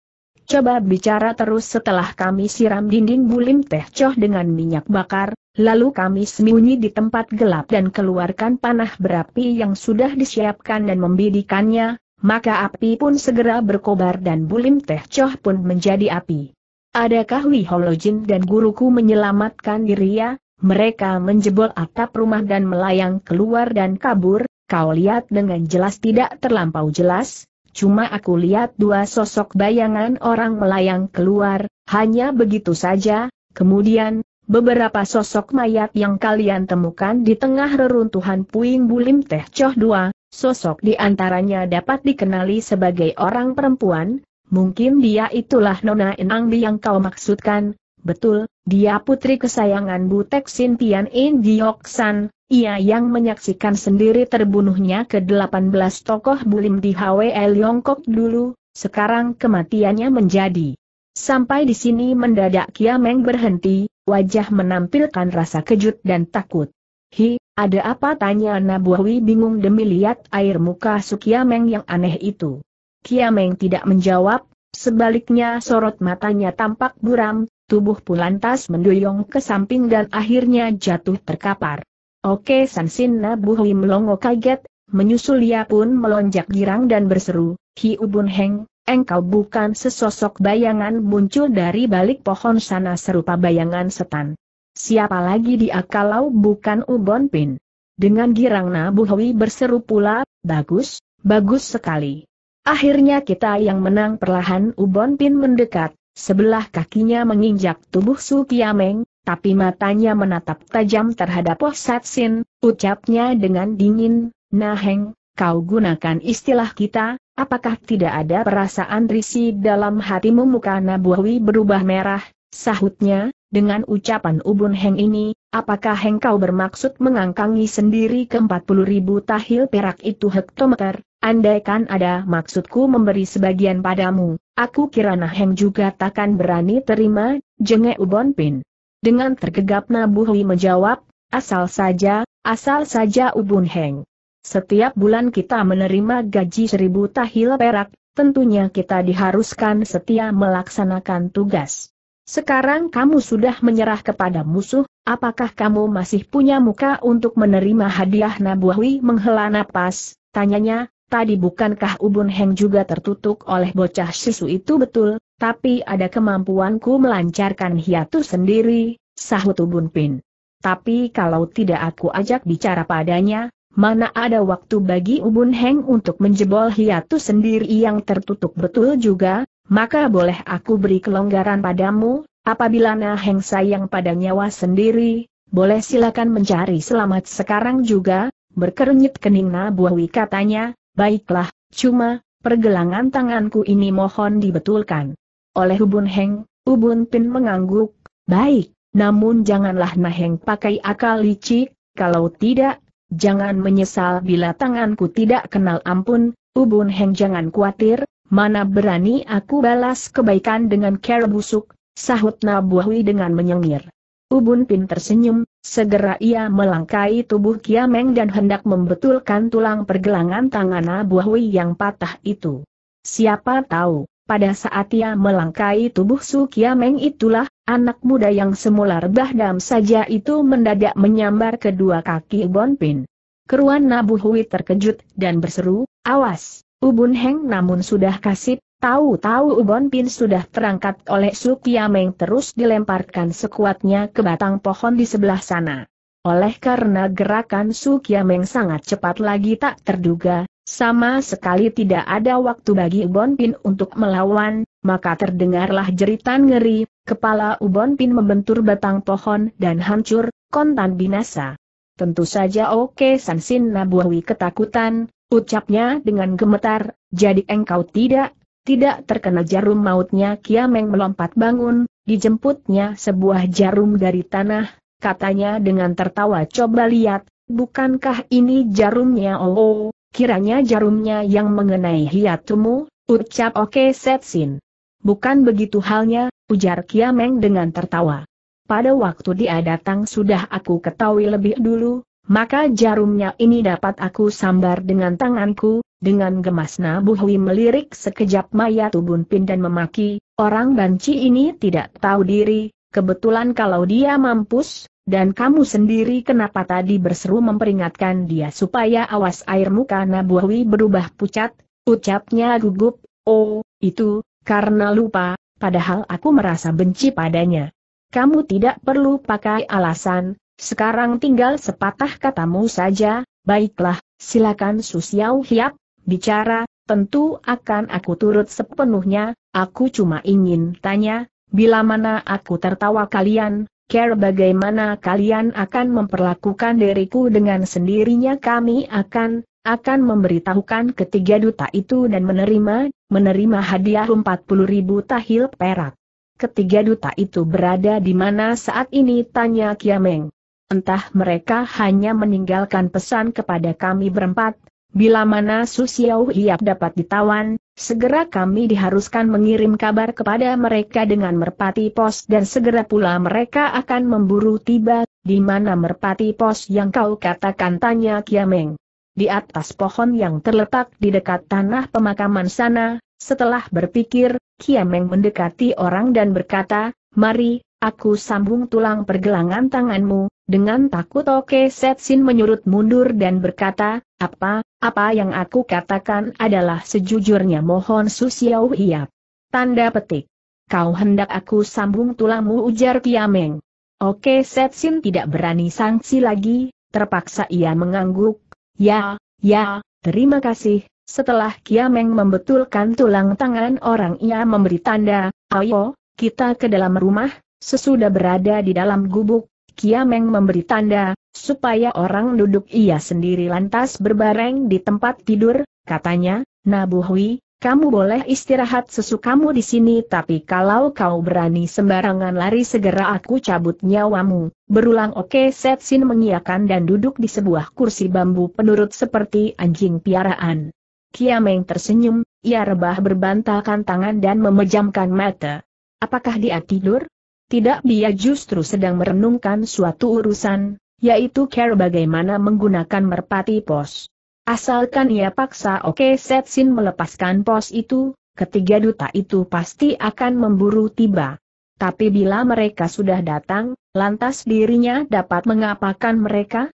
Coba bicara terus setelah kami siram dinding bulim teh coh dengan minyak bakar, Lalu kami sembunyi di tempat gelap dan keluarkan panah berapi yang sudah disiapkan dan membidikannya, maka api pun segera berkobar dan bulim teh coh pun menjadi api. Adakah Wi Holojin dan guruku menyelamatkan diri ya? Mereka menjebol atap rumah dan melayang keluar dan kabur, kau lihat dengan jelas tidak terlampau jelas, cuma aku lihat dua sosok bayangan orang melayang keluar, hanya begitu saja, kemudian, Beberapa sosok mayat yang kalian temukan di tengah reruntuhan Puing Bulim Teh Choh dua, sosok di antaranya dapat dikenali sebagai orang perempuan, mungkin dia itulah Nona Enang yang kau maksudkan, betul, dia putri kesayangan Butek Sin Tian In Dioksan, ia yang menyaksikan sendiri terbunuhnya ke-18 tokoh bulim di HWL Yongkok dulu, sekarang kematiannya menjadi. Sampai di sini mendadak Kiameng berhenti, wajah menampilkan rasa kejut dan takut. Hi, ada apa tanya Nabuawi bingung demi lihat air muka Sukiameng yang aneh itu. Kiameng tidak menjawab, sebaliknya sorot matanya tampak buram, tubuh pun lantas mendoyong ke samping dan akhirnya jatuh terkapar. Oke Sansin Nabuawi melongo kaget, menyusul ia pun melonjak girang dan berseru, Hi Ubun Heng, Engkau bukan sesosok bayangan muncul dari balik pohon sana serupa bayangan setan. Siapa lagi dia kalau bukan Ubon Pin? Dengan girang Nabuhwi berseru pula, bagus, bagus sekali. Akhirnya kita yang menang perlahan Ubon Pin mendekat, sebelah kakinya menginjak tubuh Su Kiameng, tapi matanya menatap tajam terhadap Oh Satsin, ucapnya dengan dingin, Naheng, kau gunakan istilah kita, apakah tidak ada perasaan risih dalam hatimu muka Nabuhwi berubah merah, sahutnya, dengan ucapan ubun Heng ini, apakah Heng kau bermaksud mengangkangi sendiri ke 40 ribu tahil perak itu hektometer, andaikan ada maksudku memberi sebagian padamu, aku kirana Heng juga takkan berani terima, jengek ubon pin. Dengan tergegap Nabuhui menjawab, asal saja, asal saja ubun Heng setiap bulan kita menerima gaji seribu tahil perak, tentunya kita diharuskan setia melaksanakan tugas. Sekarang kamu sudah menyerah kepada musuh, apakah kamu masih punya muka untuk menerima hadiah Nabuawi menghela napas, tanyanya, tadi bukankah Ubun Heng juga tertutup oleh bocah susu itu betul, tapi ada kemampuanku melancarkan hiatus sendiri, sahut Ubun Pin. Tapi kalau tidak aku ajak bicara padanya, mana ada waktu bagi Ubun Heng untuk menjebol hiatu sendiri yang tertutup betul juga, maka boleh aku beri kelonggaran padamu, apabila Na Heng sayang pada nyawa sendiri, boleh silakan mencari selamat sekarang juga, berkerenyit kening Nabuawi katanya, baiklah, cuma, pergelangan tanganku ini mohon dibetulkan. Oleh Ubun Heng, Ubun Pin mengangguk, baik, namun janganlah Heng pakai akal licik, kalau tidak, jangan menyesal bila tanganku tidak kenal ampun, Ubun Heng jangan khawatir, mana berani aku balas kebaikan dengan kera busuk, sahut Nabuawi dengan menyengir. Ubun Pin tersenyum, segera ia melangkai tubuh Kiameng dan hendak membetulkan tulang pergelangan tangan Nabuawi yang patah itu. Siapa tahu, pada saat ia melangkai tubuh Su Kiameng itulah, anak muda yang semula rebah dam saja itu mendadak menyambar kedua kaki Pin. Keruan Nabu Hui terkejut dan berseru, awas, Ubun Heng namun sudah kasih, tahu-tahu Ubon Pin sudah terangkat oleh Su Kiameng terus dilemparkan sekuatnya ke batang pohon di sebelah sana. Oleh karena gerakan Su Kiameng sangat cepat lagi tak terduga, sama sekali tidak ada waktu bagi Ubon Pin untuk melawan, maka terdengarlah jeritan ngeri, kepala Ubon Pin membentur batang pohon dan hancur, kontan binasa. Tentu saja Oke Sansin Nabuawi ketakutan, ucapnya dengan gemetar, jadi engkau tidak, tidak terkena jarum mautnya Kiameng melompat bangun, dijemputnya sebuah jarum dari tanah, katanya dengan tertawa coba lihat, bukankah ini jarumnya oh, oh kiranya jarumnya yang mengenai hiatumu, ucap Oke Setsin. Bukan begitu halnya, ujar Kiameng dengan tertawa. Pada waktu dia datang sudah aku ketahui lebih dulu, maka jarumnya ini dapat aku sambar dengan tanganku, dengan gemas Nabuhui melirik sekejap maya Tubun Pin dan memaki, orang banci ini tidak tahu diri, kebetulan kalau dia mampus, dan kamu sendiri kenapa tadi berseru memperingatkan dia supaya awas air muka Nabuawi berubah pucat, ucapnya gugup, oh, itu, karena lupa, padahal aku merasa benci padanya. Kamu tidak perlu pakai alasan, sekarang tinggal sepatah katamu saja, baiklah, silakan Susiau Hiap, bicara, tentu akan aku turut sepenuhnya, aku cuma ingin tanya, bila mana aku tertawa kalian, care bagaimana kalian akan memperlakukan diriku dengan sendirinya kami akan, akan memberitahukan ketiga duta itu dan menerima, menerima hadiah 40 ribu tahil perak. Ketiga duta itu berada di mana saat ini tanya Kiameng. Entah mereka hanya meninggalkan pesan kepada kami berempat, bila mana Susiau Hiap dapat ditawan, Segera kami diharuskan mengirim kabar kepada mereka dengan merpati pos dan segera pula mereka akan memburu tiba, di mana merpati pos yang kau katakan tanya Kiameng. Di atas pohon yang terletak di dekat tanah pemakaman sana, setelah berpikir, Kiameng mendekati orang dan berkata, Mari, aku sambung tulang pergelangan tanganmu, dengan takut Oke Setsin menyurut mundur dan berkata, apa, apa yang aku katakan adalah sejujurnya mohon Susiau Hiap. Tanda petik. Kau hendak aku sambung tulangmu ujar Kiameng. Oke Setsin tidak berani sangsi lagi, terpaksa ia mengangguk. Ya, ya, terima kasih. Setelah Kiameng membetulkan tulang tangan orang ia memberi tanda, ayo, kita ke dalam rumah, sesudah berada di dalam gubuk, Kiameng memberi tanda, supaya orang duduk ia sendiri lantas berbareng di tempat tidur, katanya, Nabuhui, kamu boleh istirahat sesukamu di sini tapi kalau kau berani sembarangan lari segera aku cabut nyawamu. Berulang oke okay, Sin mengiakan dan duduk di sebuah kursi bambu penurut seperti anjing piaraan. Kiameng tersenyum, ia rebah berbantalkan tangan dan memejamkan mata. Apakah dia tidur? tidak dia justru sedang merenungkan suatu urusan, yaitu care bagaimana menggunakan merpati pos. Asalkan ia paksa Oke okay Setsin melepaskan pos itu, ketiga duta itu pasti akan memburu tiba. Tapi bila mereka sudah datang, lantas dirinya dapat mengapakan mereka?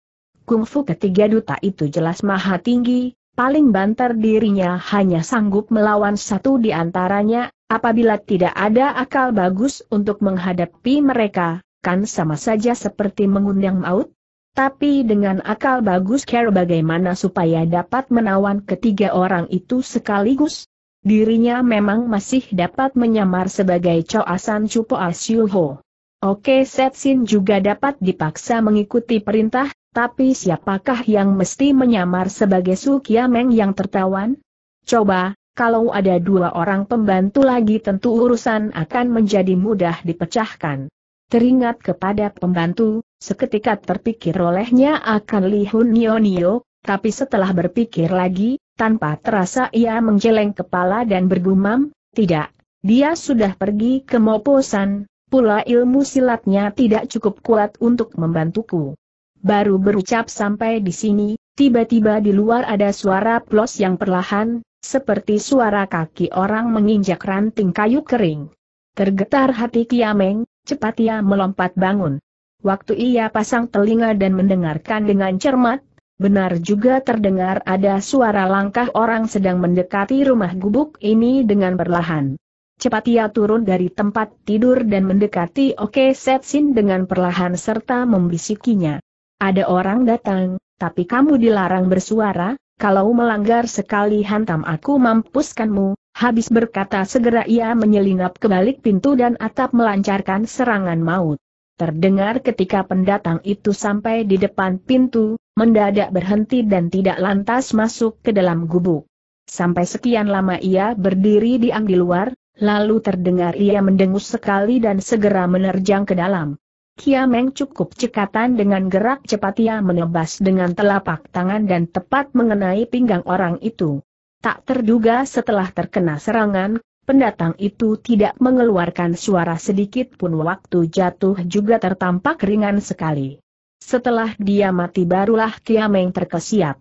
Kungfu ketiga duta itu jelas maha tinggi, paling banter dirinya hanya sanggup melawan satu di antaranya, apabila tidak ada akal bagus untuk menghadapi mereka, kan sama saja seperti mengundang maut? Tapi dengan akal bagus care bagaimana supaya dapat menawan ketiga orang itu sekaligus? Dirinya memang masih dapat menyamar sebagai Coasan Chupo Asyuho. Oke Setsin juga dapat dipaksa mengikuti perintah, tapi siapakah yang mesti menyamar sebagai Su yang tertawan? Coba, kalau ada dua orang pembantu lagi tentu urusan akan menjadi mudah dipecahkan. Teringat kepada pembantu, seketika terpikir olehnya akan lihun Hun Nio tapi setelah berpikir lagi, tanpa terasa ia menggeleng kepala dan bergumam, tidak, dia sudah pergi ke Moposan, pula ilmu silatnya tidak cukup kuat untuk membantuku baru berucap sampai di sini, tiba-tiba di luar ada suara plos yang perlahan, seperti suara kaki orang menginjak ranting kayu kering. Tergetar hati Kiameng, cepat ia melompat bangun. Waktu ia pasang telinga dan mendengarkan dengan cermat, benar juga terdengar ada suara langkah orang sedang mendekati rumah gubuk ini dengan perlahan. Cepat ia turun dari tempat tidur dan mendekati Oke Setsin dengan perlahan serta membisikinya. Ada orang datang, tapi kamu dilarang bersuara, kalau melanggar sekali hantam aku mampuskanmu, habis berkata segera ia menyelinap ke balik pintu dan atap melancarkan serangan maut. Terdengar ketika pendatang itu sampai di depan pintu, mendadak berhenti dan tidak lantas masuk ke dalam gubuk. Sampai sekian lama ia berdiri diam di luar, lalu terdengar ia mendengus sekali dan segera menerjang ke dalam. Kiameng cukup cekatan dengan gerak cepat ia menebas dengan telapak tangan dan tepat mengenai pinggang orang itu. Tak terduga setelah terkena serangan, pendatang itu tidak mengeluarkan suara sedikit pun waktu jatuh juga tertampak ringan sekali. Setelah dia mati barulah Kiameng terkesiap.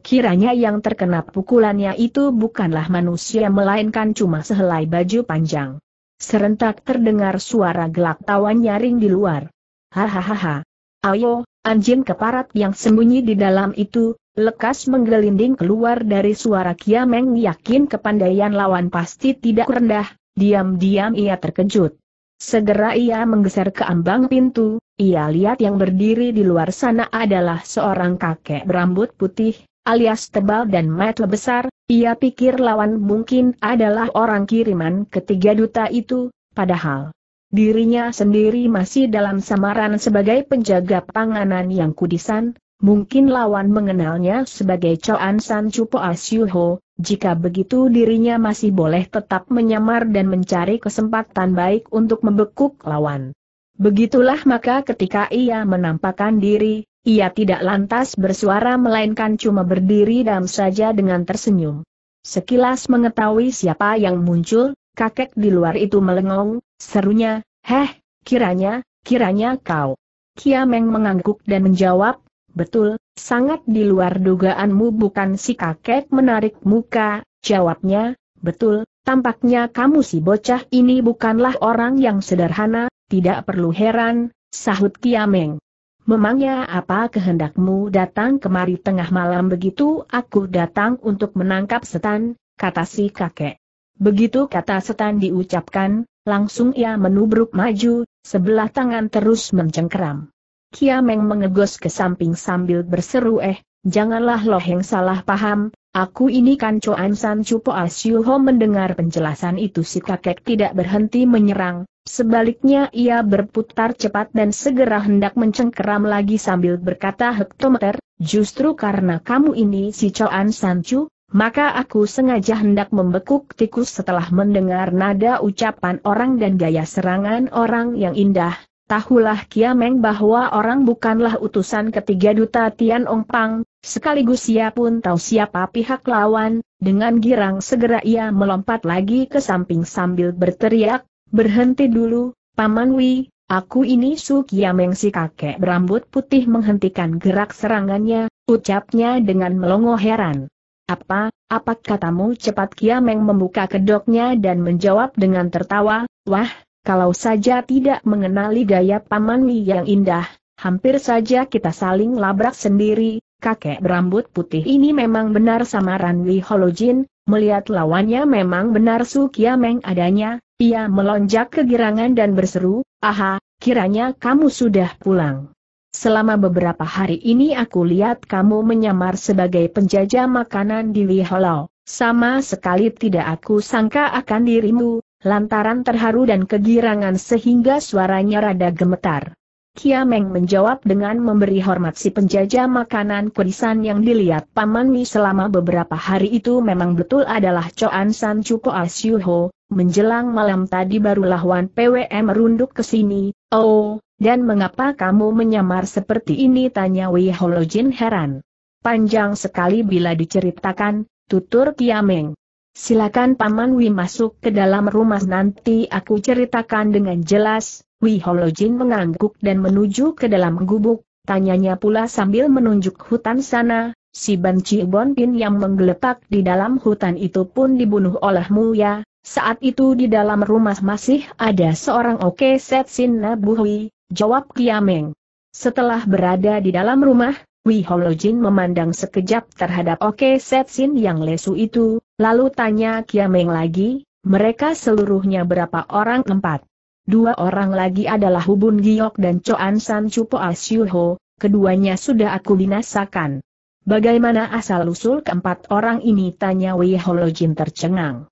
Kiranya yang terkena pukulannya itu bukanlah manusia melainkan cuma sehelai baju panjang. Serentak terdengar suara gelak tawa nyaring di luar. Hahaha. Ayo, anjing keparat yang sembunyi di dalam itu, lekas menggelinding keluar dari suara Kiameng yakin kepandaian lawan pasti tidak rendah, diam-diam ia terkejut. Segera ia menggeser ke ambang pintu, ia lihat yang berdiri di luar sana adalah seorang kakek berambut putih, alias tebal dan mata besar, ia pikir lawan mungkin adalah orang kiriman ketiga duta itu, padahal dirinya sendiri masih dalam samaran sebagai penjaga panganan yang kudisan, mungkin lawan mengenalnya sebagai Choan San Chupo Asyuho, jika begitu dirinya masih boleh tetap menyamar dan mencari kesempatan baik untuk membekuk lawan. Begitulah maka ketika ia menampakkan diri, ia tidak lantas bersuara melainkan cuma berdiri dam saja dengan tersenyum. Sekilas mengetahui siapa yang muncul, kakek di luar itu melengong, serunya, Heh, kiranya, kiranya kau. Kiameng mengangguk dan menjawab, Betul, sangat di luar dugaanmu bukan si kakek menarik muka, jawabnya, Betul, tampaknya kamu si bocah ini bukanlah orang yang sederhana, tidak perlu heran, sahut Kiameng. Memangnya apa kehendakmu datang kemari tengah malam begitu aku datang untuk menangkap setan, kata si kakek. Begitu kata setan diucapkan, langsung ia menubruk maju, sebelah tangan terus mencengkeram. Kiameng mengegos ke samping sambil berseru eh, janganlah loheng salah paham, aku ini kan Coan San Cupo Asyuho mendengar penjelasan itu si kakek tidak berhenti menyerang, Sebaliknya ia berputar cepat dan segera hendak mencengkeram lagi sambil berkata hektometer, justru karena kamu ini si coan Sanchu, maka aku sengaja hendak membekuk tikus setelah mendengar nada ucapan orang dan gaya serangan orang yang indah. Tahulah Kiameng bahwa orang bukanlah utusan ketiga duta Tian Ong Pang, sekaligus ia pun tahu siapa pihak lawan, dengan girang segera ia melompat lagi ke samping sambil berteriak, Berhenti dulu, Paman Wi, aku ini Su Kiameng si kakek berambut putih menghentikan gerak serangannya, ucapnya dengan melongo heran. Apa, apa katamu cepat Kiameng membuka kedoknya dan menjawab dengan tertawa, wah, kalau saja tidak mengenali gaya Paman Wi yang indah, hampir saja kita saling labrak sendiri, kakek berambut putih ini memang benar samaran Wi Holojin, melihat lawannya memang benar Su Kiameng adanya, ia melonjak kegirangan dan berseru, aha, kiranya kamu sudah pulang. Selama beberapa hari ini aku lihat kamu menyamar sebagai penjajah makanan di Wiholau. Sama sekali tidak aku sangka akan dirimu, lantaran terharu dan kegirangan sehingga suaranya rada gemetar. Kiameng menjawab dengan memberi hormat si penjajah makanan kurisan yang dilihat Paman Mi selama beberapa hari itu memang betul adalah Choan San Chupo Asyuho, menjelang malam tadi barulah Wan PWM merunduk ke sini, oh, dan mengapa kamu menyamar seperti ini tanya Wei Holojin heran. Panjang sekali bila diceritakan, tutur Kiameng. Silakan Paman Wei masuk ke dalam rumah nanti aku ceritakan dengan jelas, Wei Holojin mengangguk dan menuju ke dalam gubuk, tanyanya pula sambil menunjuk hutan sana, si banci Cibon yang menggeletak di dalam hutan itu pun dibunuh olehmu ya, saat itu di dalam rumah masih ada seorang Oke Set Sin Nabuhui, jawab Kiameng. Setelah berada di dalam rumah, Wi Holojin memandang sekejap terhadap Oke Set Sin yang lesu itu, lalu tanya Kiameng lagi, mereka seluruhnya berapa orang empat? Dua orang lagi adalah Hubun Giok dan Choan San Chupo Asyuho, keduanya sudah aku binasakan. Bagaimana asal-usul keempat orang ini tanya Wei Holojin tercengang.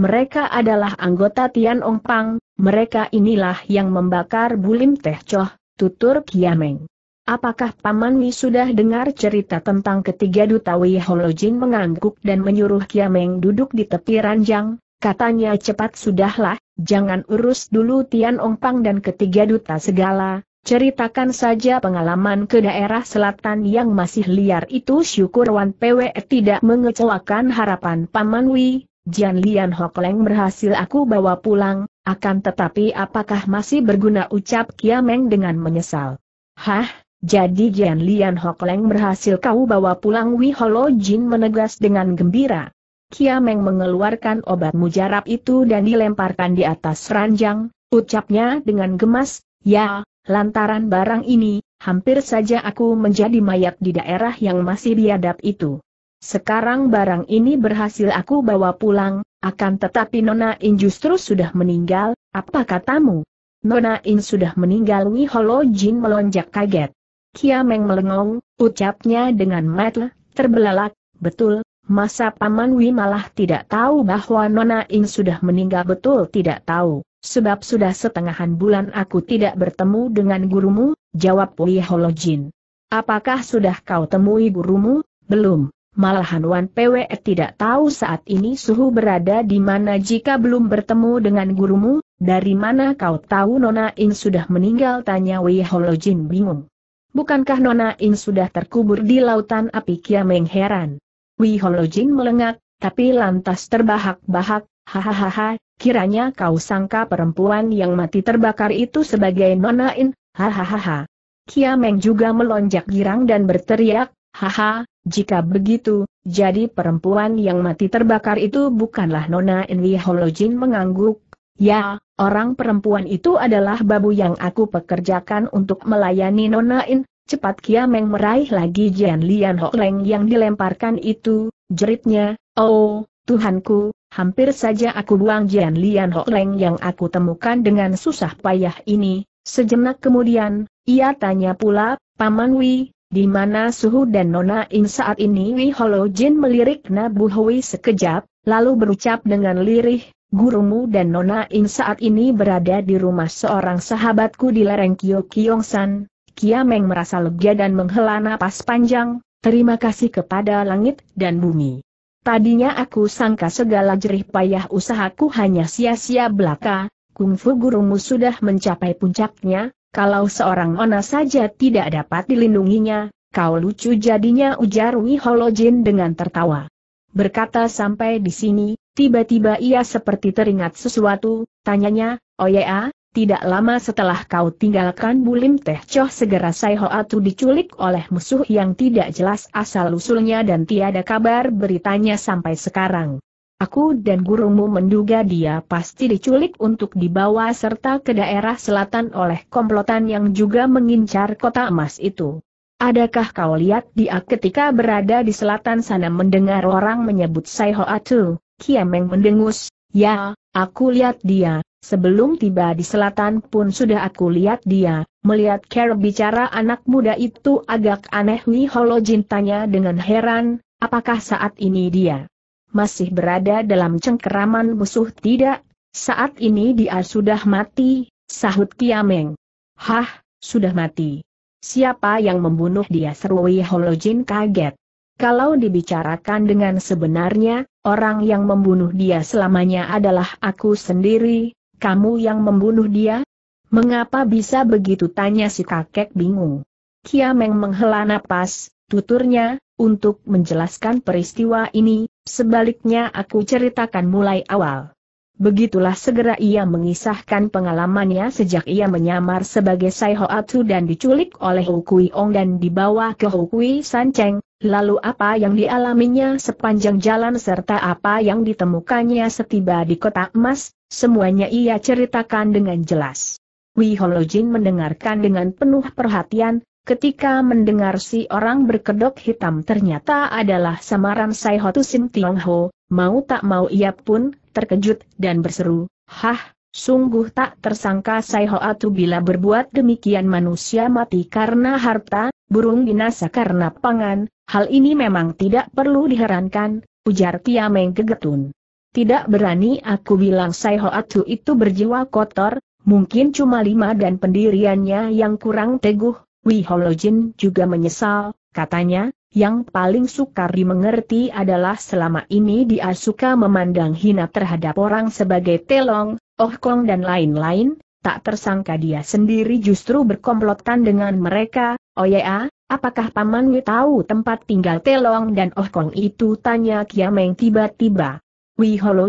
Mereka adalah anggota Tian Ong Pang, mereka inilah yang membakar bulim teh coh, tutur Kiameng. Apakah Paman Wi sudah dengar cerita tentang ketiga duta Wei mengangguk dan menyuruh Kiameng duduk di tepi ranjang? Katanya cepat sudahlah, jangan urus dulu Tian Ong Pang dan ketiga duta segala, Ceritakan saja pengalaman ke daerah selatan yang masih liar itu syukur Wan PW tidak mengecewakan harapan Paman Wi, Jian Lian Hokleng berhasil aku bawa pulang, akan tetapi apakah masih berguna ucap Kiameng dengan menyesal. Hah, jadi Jian Lian Hokleng berhasil kau bawa pulang Wiholo Jin menegas dengan gembira. Kiameng mengeluarkan obat mujarab itu dan dilemparkan di atas ranjang, ucapnya dengan gemas, ya, lantaran barang ini, hampir saja aku menjadi mayat di daerah yang masih biadab itu. Sekarang barang ini berhasil aku bawa pulang, akan tetapi Nona In justru sudah meninggal, apa katamu? Nona In sudah meninggal Wiholo Jin melonjak kaget. Kia Meng melengong, ucapnya dengan metel, terbelalak, betul, masa Paman Wi malah tidak tahu bahwa Nona In sudah meninggal betul tidak tahu, sebab sudah setengahan bulan aku tidak bertemu dengan gurumu, jawab Wiholo Jin. Apakah sudah kau temui gurumu? Belum. Malahan Wan PWE tidak tahu saat ini suhu berada di mana jika belum bertemu dengan gurumu, dari mana kau tahu Nona In sudah meninggal tanya Wei Holojin bingung. Bukankah Nona In sudah terkubur di lautan api Kiameng heran? Wei Holojin melengak, tapi lantas terbahak-bahak, hahaha, kiranya kau sangka perempuan yang mati terbakar itu sebagai Nona In, hahaha. Kiameng juga melonjak girang dan berteriak, Haha, jika begitu, jadi perempuan yang mati terbakar itu bukanlah Nona Enwi Holojin mengangguk. Ya, orang perempuan itu adalah babu yang aku pekerjakan untuk melayani Nona In. Cepat Kiameng meraih lagi Jian Lian Ho Leng yang dilemparkan itu, jeritnya, oh, Tuhanku, hampir saja aku buang Jian Lian Ho Leng yang aku temukan dengan susah payah ini. Sejenak kemudian, ia tanya pula, Paman Wei. Di mana Suhu dan Nona In saat ini Wi Holo Jin melirik Nabu Hui sekejap, lalu berucap dengan lirih, Gurumu dan Nona In saat ini berada di rumah seorang sahabatku di lereng Kyo San. Kiameng merasa lega dan menghela napas panjang, terima kasih kepada langit dan bumi. Tadinya aku sangka segala jerih payah usahaku hanya sia-sia belaka, kungfu gurumu sudah mencapai puncaknya, kalau seorang Ona saja tidak dapat dilindunginya, kau lucu jadinya ujar Wi Holojin dengan tertawa. Berkata sampai di sini, tiba-tiba ia seperti teringat sesuatu, tanyanya, oh ya, tidak lama setelah kau tinggalkan Bulim Teh coh segera Sai diculik oleh musuh yang tidak jelas asal-usulnya dan tiada kabar beritanya sampai sekarang. Aku dan gurumu menduga dia pasti diculik untuk dibawa serta ke daerah selatan oleh komplotan yang juga mengincar kota emas itu. Adakah kau lihat dia ketika berada di selatan sana mendengar orang menyebut Sai Atu? Kiameng mendengus, ya, aku lihat dia, sebelum tiba di selatan pun sudah aku lihat dia, melihat Carol bicara anak muda itu agak aneh Wi Holo Jin dengan heran, apakah saat ini dia? masih berada dalam cengkeraman musuh tidak? Saat ini dia sudah mati, sahut Kiameng. Hah, sudah mati. Siapa yang membunuh dia serui Holojin kaget. Kalau dibicarakan dengan sebenarnya, orang yang membunuh dia selamanya adalah aku sendiri, kamu yang membunuh dia? Mengapa bisa begitu tanya si kakek bingung. Kiameng menghela napas, tuturnya, untuk menjelaskan peristiwa ini, Sebaliknya aku ceritakan mulai awal. Begitulah segera ia mengisahkan pengalamannya sejak ia menyamar sebagai Sai Hoatu dan diculik oleh Hu Kui Ong dan dibawa ke Hu Kui San Cheng, lalu apa yang dialaminya sepanjang jalan serta apa yang ditemukannya setiba di kota emas, semuanya ia ceritakan dengan jelas. Wi Holojin mendengarkan dengan penuh perhatian, Ketika mendengar si orang berkedok hitam ternyata adalah samaran Sai Hotu Sim Tiong Ho, mau tak mau ia pun terkejut dan berseru, Hah, sungguh tak tersangka Sai Atu bila berbuat demikian manusia mati karena harta, burung binasa karena pangan, hal ini memang tidak perlu diherankan, ujar Tiameng gegetun. Tidak berani aku bilang Sai Atu itu berjiwa kotor, mungkin cuma lima dan pendiriannya yang kurang teguh, Wei Holojin juga menyesal, katanya, yang paling sukar dimengerti adalah selama ini dia suka memandang hina terhadap orang sebagai Telong, Oh Kong dan lain-lain, tak tersangka dia sendiri justru berkomplotan dengan mereka, Oh ya, apakah Paman Wei tahu tempat tinggal Telong dan Oh Kong itu tanya Kiameng tiba-tiba.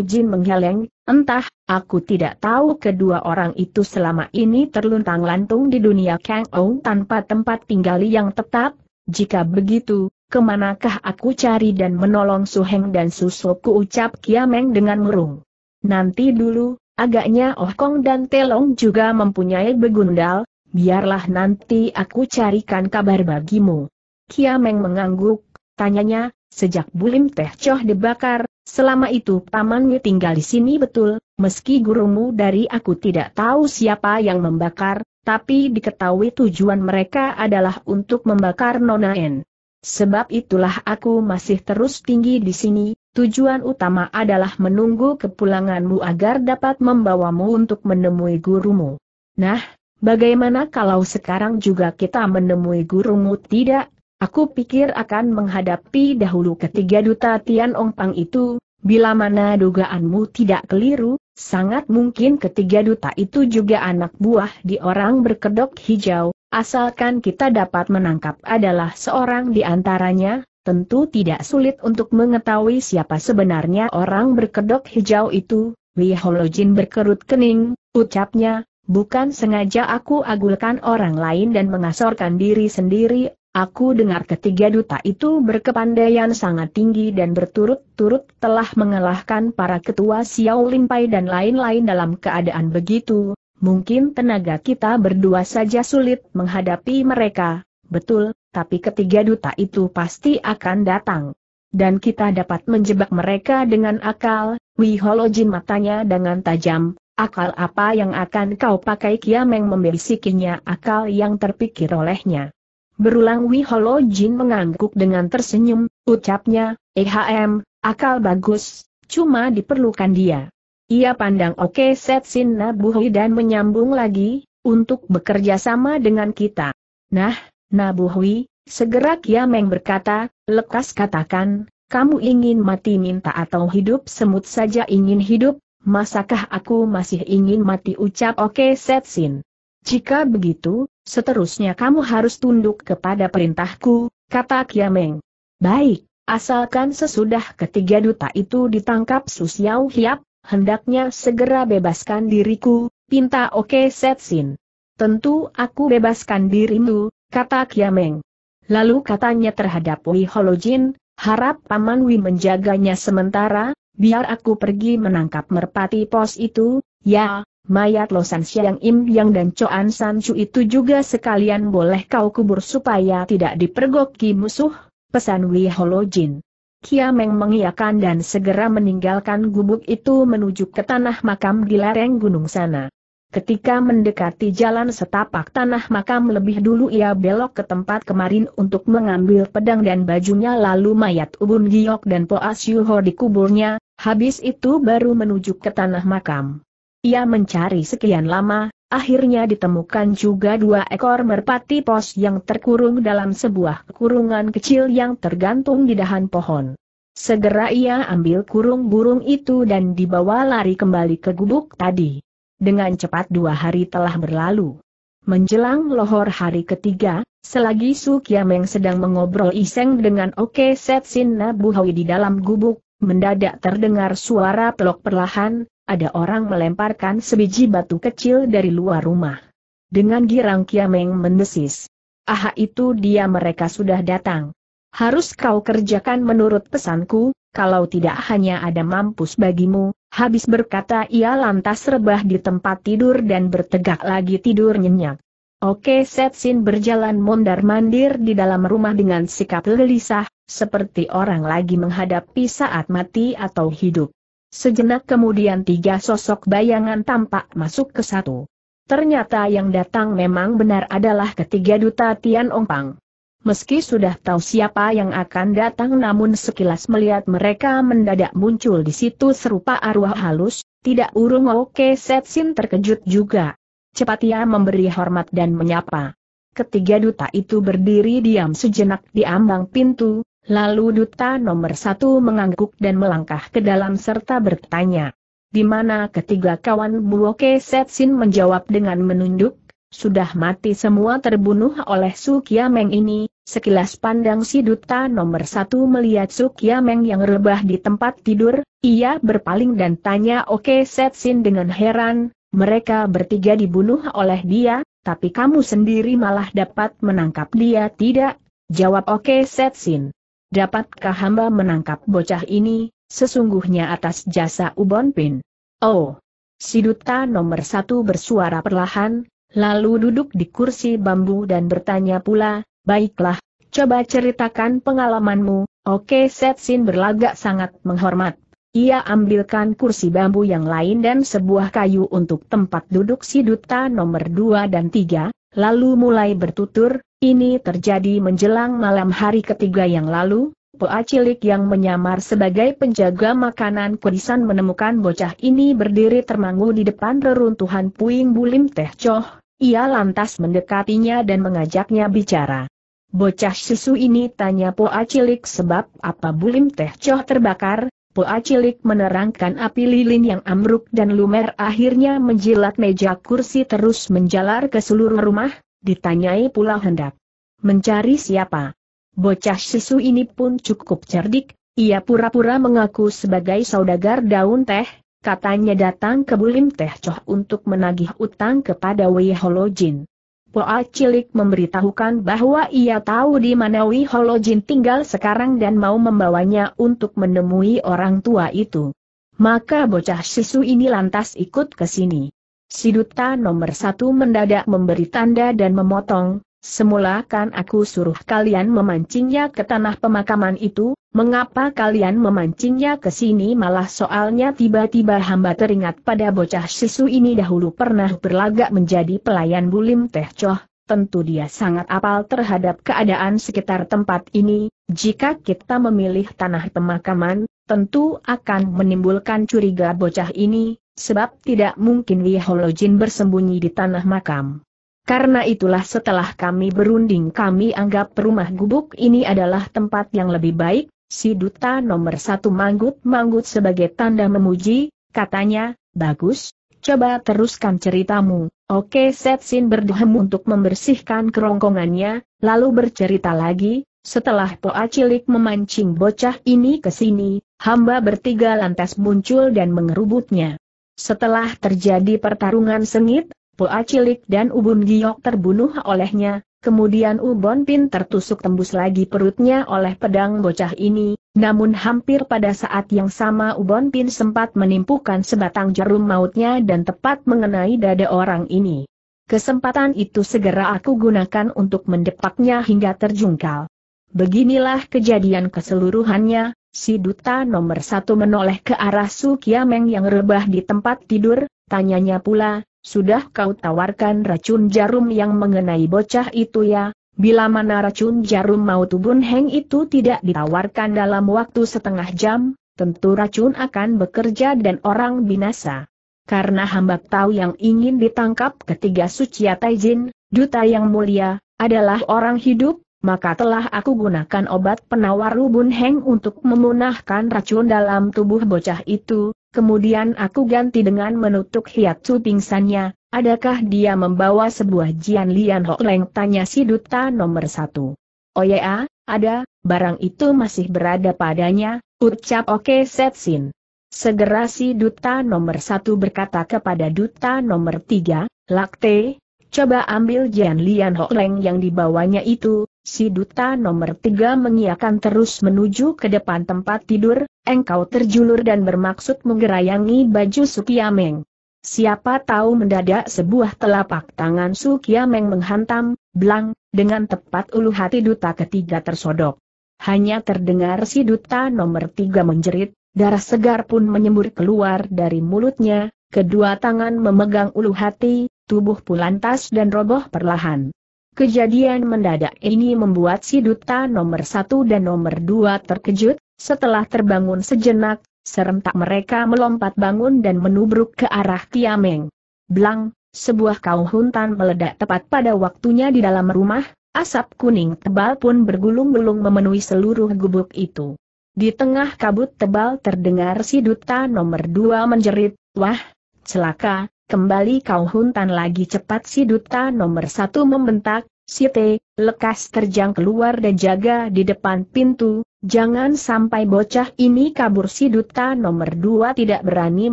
Jin menggeleng, entah, aku tidak tahu kedua orang itu selama ini terluntang lantung di dunia Kang Ou tanpa tempat tinggal yang tetap, jika begitu, kemanakah aku cari dan menolong Su Heng dan Susoku ucap Kiameng dengan murung. Nanti dulu, agaknya Oh Kong dan Telong juga mempunyai begundal, biarlah nanti aku carikan kabar bagimu. Kiameng mengangguk, tanyanya, Sejak Bulim Teh coh dibakar, selama itu pamanmu tinggal di sini betul, meski gurumu dari aku tidak tahu siapa yang membakar, tapi diketahui tujuan mereka adalah untuk membakar Nona N. Sebab itulah aku masih terus tinggi di sini, tujuan utama adalah menunggu kepulanganmu agar dapat membawamu untuk menemui gurumu. Nah, bagaimana kalau sekarang juga kita menemui gurumu tidak? Aku pikir akan menghadapi dahulu ketiga duta Tian Ong Pang itu, bila mana dugaanmu tidak keliru, sangat mungkin ketiga duta itu juga anak buah di orang berkedok hijau, asalkan kita dapat menangkap adalah seorang di antaranya, tentu tidak sulit untuk mengetahui siapa sebenarnya orang berkedok hijau itu, Li Holojin berkerut kening, ucapnya, bukan sengaja aku agulkan orang lain dan mengasorkan diri sendiri, Aku dengar ketiga duta itu berkepandaian sangat tinggi dan berturut-turut telah mengalahkan para ketua Xiao Limpai dan lain-lain dalam keadaan begitu, mungkin tenaga kita berdua saja sulit menghadapi mereka, betul, tapi ketiga duta itu pasti akan datang. Dan kita dapat menjebak mereka dengan akal, Wiholojin matanya dengan tajam, akal apa yang akan kau pakai Kiameng membisikinya akal yang terpikir olehnya. Berulang Wiholo Jin mengangguk dengan tersenyum, ucapnya, EHM, akal bagus, cuma diperlukan dia. Ia pandang Oke okay Setsin Nabuhwi dan menyambung lagi, untuk bekerja sama dengan kita. Nah, Nabuhui, segera Kiameng berkata, lekas katakan, kamu ingin mati minta atau hidup semut saja ingin hidup, masakah aku masih ingin mati ucap Oke okay Setsin. Jika begitu, Seterusnya kamu harus tunduk kepada perintahku, kata Kiameng. Baik, asalkan sesudah ketiga duta itu ditangkap Susiau Hiap, hendaknya segera bebaskan diriku, pinta Oke Setsin. Tentu aku bebaskan dirimu, kata Kiameng. Lalu katanya terhadap Wei Holojin, harap Paman Wei menjaganya sementara, biar aku pergi menangkap merpati pos itu, ya, Mayat Losan Siang Im Yang dan Coan San Chu itu juga sekalian boleh kau kubur supaya tidak dipergoki musuh, pesan Wei Holo Jin. Kiameng mengiyakan dan segera meninggalkan gubuk itu menuju ke tanah makam di lereng gunung sana. Ketika mendekati jalan setapak tanah makam lebih dulu ia belok ke tempat kemarin untuk mengambil pedang dan bajunya lalu mayat Ubun Giok dan Poas Yuho dikuburnya, habis itu baru menuju ke tanah makam. Ia mencari sekian lama, akhirnya ditemukan juga dua ekor merpati pos yang terkurung dalam sebuah kurungan kecil yang tergantung di dahan pohon. Segera ia ambil kurung burung itu dan dibawa lari kembali ke gubuk tadi. Dengan cepat dua hari telah berlalu. Menjelang lohor hari ketiga, selagi Sukiameng sedang mengobrol iseng dengan Oke Setsin Nabuhawi di dalam gubuk, mendadak terdengar suara pelok perlahan, ada orang melemparkan sebiji batu kecil dari luar rumah. Dengan girang Kiameng mendesis. Aha itu dia mereka sudah datang. Harus kau kerjakan menurut pesanku, kalau tidak hanya ada mampus bagimu, habis berkata ia lantas rebah di tempat tidur dan bertegak lagi tidur nyenyak. Oke Setsin berjalan mondar-mandir di dalam rumah dengan sikap gelisah, seperti orang lagi menghadapi saat mati atau hidup. Sejenak kemudian tiga sosok bayangan tampak masuk ke satu. Ternyata yang datang memang benar adalah ketiga duta Tian Ongpang. Meski sudah tahu siapa yang akan datang namun sekilas melihat mereka mendadak muncul di situ serupa arwah halus, tidak urung Oke Set Setsin terkejut juga. Cepat ia memberi hormat dan menyapa. Ketiga duta itu berdiri diam sejenak di ambang pintu, Lalu duta nomor satu mengangguk dan melangkah ke dalam serta bertanya. Di mana ketiga kawan Buoke Setsin menjawab dengan menunduk, sudah mati semua terbunuh oleh Sukiameng ini, sekilas pandang si duta nomor satu melihat Sukiameng yang rebah di tempat tidur, ia berpaling dan tanya Oke Setsin dengan heran, mereka bertiga dibunuh oleh dia, tapi kamu sendiri malah dapat menangkap dia tidak? Jawab Oke Setsin. Dapatkah hamba menangkap bocah ini, sesungguhnya atas jasa Ubon Pin? Oh! Si nomor satu bersuara perlahan, lalu duduk di kursi bambu dan bertanya pula, baiklah, coba ceritakan pengalamanmu, oke Setsin berlagak sangat menghormat. Ia ambilkan kursi bambu yang lain dan sebuah kayu untuk tempat duduk si duta nomor dua dan tiga, lalu mulai bertutur, ini terjadi menjelang malam hari ketiga yang lalu, Poa cilik yang menyamar sebagai penjaga makanan kudisan menemukan bocah ini berdiri termangu di depan reruntuhan puing bulim teh coh, ia lantas mendekatinya dan mengajaknya bicara. Bocah susu ini tanya Poa cilik sebab apa bulim teh coh terbakar, Poa cilik menerangkan api lilin yang amruk dan lumer akhirnya menjilat meja kursi terus menjalar ke seluruh rumah, ditanyai pula hendak mencari siapa. Bocah sisu ini pun cukup cerdik, ia pura-pura mengaku sebagai saudagar daun teh, katanya datang ke Bulim Teh Coh untuk menagih utang kepada Wei Holojin. Poa Cilik memberitahukan bahwa ia tahu di mana Wi Jin tinggal sekarang dan mau membawanya untuk menemui orang tua itu. Maka bocah sisu ini lantas ikut ke sini. Si nomor satu mendadak memberi tanda dan memotong, Semula kan aku suruh kalian memancingnya ke tanah pemakaman itu, mengapa kalian memancingnya ke sini malah soalnya tiba-tiba hamba teringat pada bocah sisu ini dahulu pernah berlagak menjadi pelayan bulim teh coh, tentu dia sangat apal terhadap keadaan sekitar tempat ini, jika kita memilih tanah pemakaman, tentu akan menimbulkan curiga bocah ini, sebab tidak mungkin Wiholojin bersembunyi di tanah makam. Karena itulah setelah kami berunding kami anggap rumah gubuk ini adalah tempat yang lebih baik, si duta nomor satu manggut-manggut sebagai tanda memuji, katanya, bagus, coba teruskan ceritamu. Oke Setsin berdehem untuk membersihkan kerongkongannya, lalu bercerita lagi, setelah Poa Cilik memancing bocah ini ke sini, hamba bertiga lantas muncul dan mengerubutnya. Setelah terjadi pertarungan sengit, Poa Cilik dan Ubun Giok terbunuh olehnya, kemudian Ubon Pin tertusuk tembus lagi perutnya oleh pedang bocah ini, namun hampir pada saat yang sama Ubon Pin sempat menimpukan sebatang jarum mautnya dan tepat mengenai dada orang ini. Kesempatan itu segera aku gunakan untuk mendepaknya hingga terjungkal. Beginilah kejadian keseluruhannya, si duta nomor satu menoleh ke arah Su Kiameng yang rebah di tempat tidur, tanyanya pula, sudah kau tawarkan racun jarum yang mengenai bocah itu ya, bila mana racun jarum mau tubun heng itu tidak ditawarkan dalam waktu setengah jam, tentu racun akan bekerja dan orang binasa. Karena hamba tahu yang ingin ditangkap ketiga suci Taijin, duta yang mulia, adalah orang hidup, maka telah aku gunakan obat penawar lubun heng untuk memunahkan racun dalam tubuh bocah itu, kemudian aku ganti dengan menutup hiatsu pingsannya, adakah dia membawa sebuah jian lian hok leng tanya si duta nomor satu. Oh ya, ada, barang itu masih berada padanya, ucap oke okay setsin. Segera si duta nomor satu berkata kepada duta nomor tiga, Lakte, coba ambil Jian Lian Ho Leng yang dibawanya itu, Si duta nomor tiga mengiakan terus menuju ke depan tempat tidur, engkau terjulur dan bermaksud menggerayangi baju Sukiameng. Siapa tahu mendadak sebuah telapak tangan Sukiameng menghantam, blang, dengan tepat ulu hati duta ketiga tersodok. Hanya terdengar si duta nomor tiga menjerit, darah segar pun menyembur keluar dari mulutnya, kedua tangan memegang ulu hati, tubuh pulantas dan roboh perlahan. Kejadian mendadak ini membuat si duta nomor satu dan nomor dua terkejut, setelah terbangun sejenak, serentak mereka melompat bangun dan menubruk ke arah Tiameng. Blang, sebuah kaum huntan meledak tepat pada waktunya di dalam rumah, asap kuning tebal pun bergulung-gulung memenuhi seluruh gubuk itu. Di tengah kabut tebal terdengar si duta nomor dua menjerit, wah, celaka, Kembali kau huntan lagi cepat si duta nomor satu membentak, si te lekas terjang keluar dan jaga di depan pintu, jangan sampai bocah ini kabur si duta nomor dua tidak berani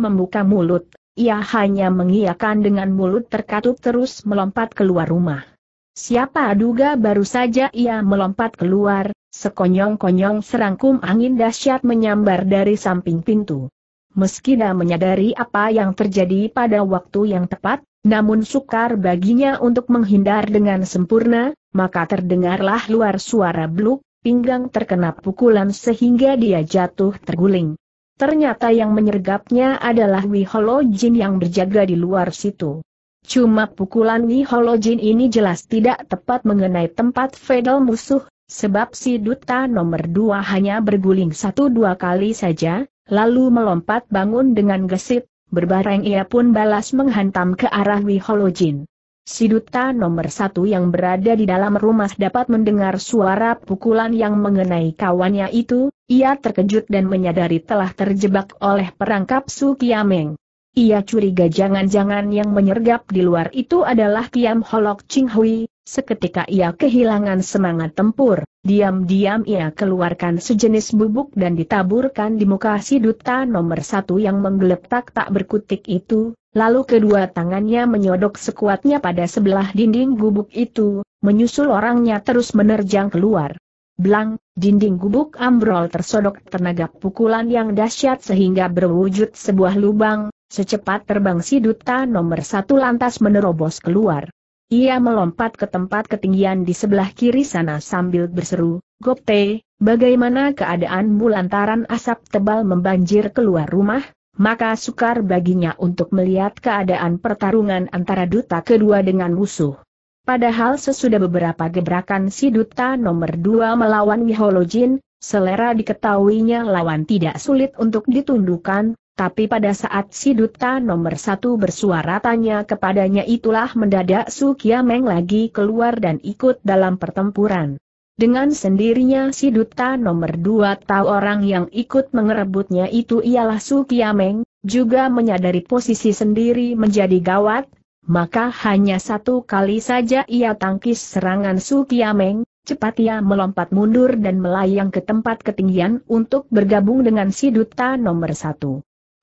membuka mulut, ia hanya mengiyakan dengan mulut terkatup terus melompat keluar rumah. Siapa duga baru saja ia melompat keluar, sekonyong-konyong serangkum angin dahsyat menyambar dari samping pintu. Meski dia menyadari apa yang terjadi pada waktu yang tepat, namun sukar baginya untuk menghindar dengan sempurna, maka terdengarlah luar suara bluk, pinggang terkena pukulan sehingga dia jatuh terguling. Ternyata yang menyergapnya adalah Wiholo Jin yang berjaga di luar situ. Cuma pukulan Wiholo Jin ini jelas tidak tepat mengenai tempat Fedel musuh, sebab si duta nomor dua hanya berguling satu dua kali saja, lalu melompat bangun dengan gesit, berbareng ia pun balas menghantam ke arah Wiholojin. Si duta nomor satu yang berada di dalam rumah dapat mendengar suara pukulan yang mengenai kawannya itu, ia terkejut dan menyadari telah terjebak oleh perangkap Su Kiameng. Ia curiga jangan-jangan yang menyergap di luar itu adalah Kiam Holok Ching Hui, seketika ia kehilangan semangat tempur, diam-diam ia keluarkan sejenis bubuk dan ditaburkan di muka si duta nomor satu yang menggeletak tak berkutik itu, lalu kedua tangannya menyodok sekuatnya pada sebelah dinding gubuk itu, menyusul orangnya terus menerjang keluar. Blang, dinding gubuk ambrol tersodok tenaga pukulan yang dahsyat sehingga berwujud sebuah lubang, Secepat terbang si duta nomor satu lantas menerobos keluar. Ia melompat ke tempat ketinggian di sebelah kiri sana sambil berseru, Gopte, bagaimana keadaanmu lantaran asap tebal membanjir keluar rumah? Maka sukar baginya untuk melihat keadaan pertarungan antara duta kedua dengan musuh. Padahal sesudah beberapa gebrakan si duta nomor dua melawan Wiholojin, selera diketahuinya lawan tidak sulit untuk ditundukkan, tapi pada saat si duta nomor satu bersuara tanya kepadanya itulah mendadak Su Kiameng lagi keluar dan ikut dalam pertempuran. Dengan sendirinya si duta nomor dua tahu orang yang ikut mengerebutnya itu ialah Su Kiameng, juga menyadari posisi sendiri menjadi gawat, maka hanya satu kali saja ia tangkis serangan Su Kiameng, cepat ia melompat mundur dan melayang ke tempat ketinggian untuk bergabung dengan si duta nomor satu.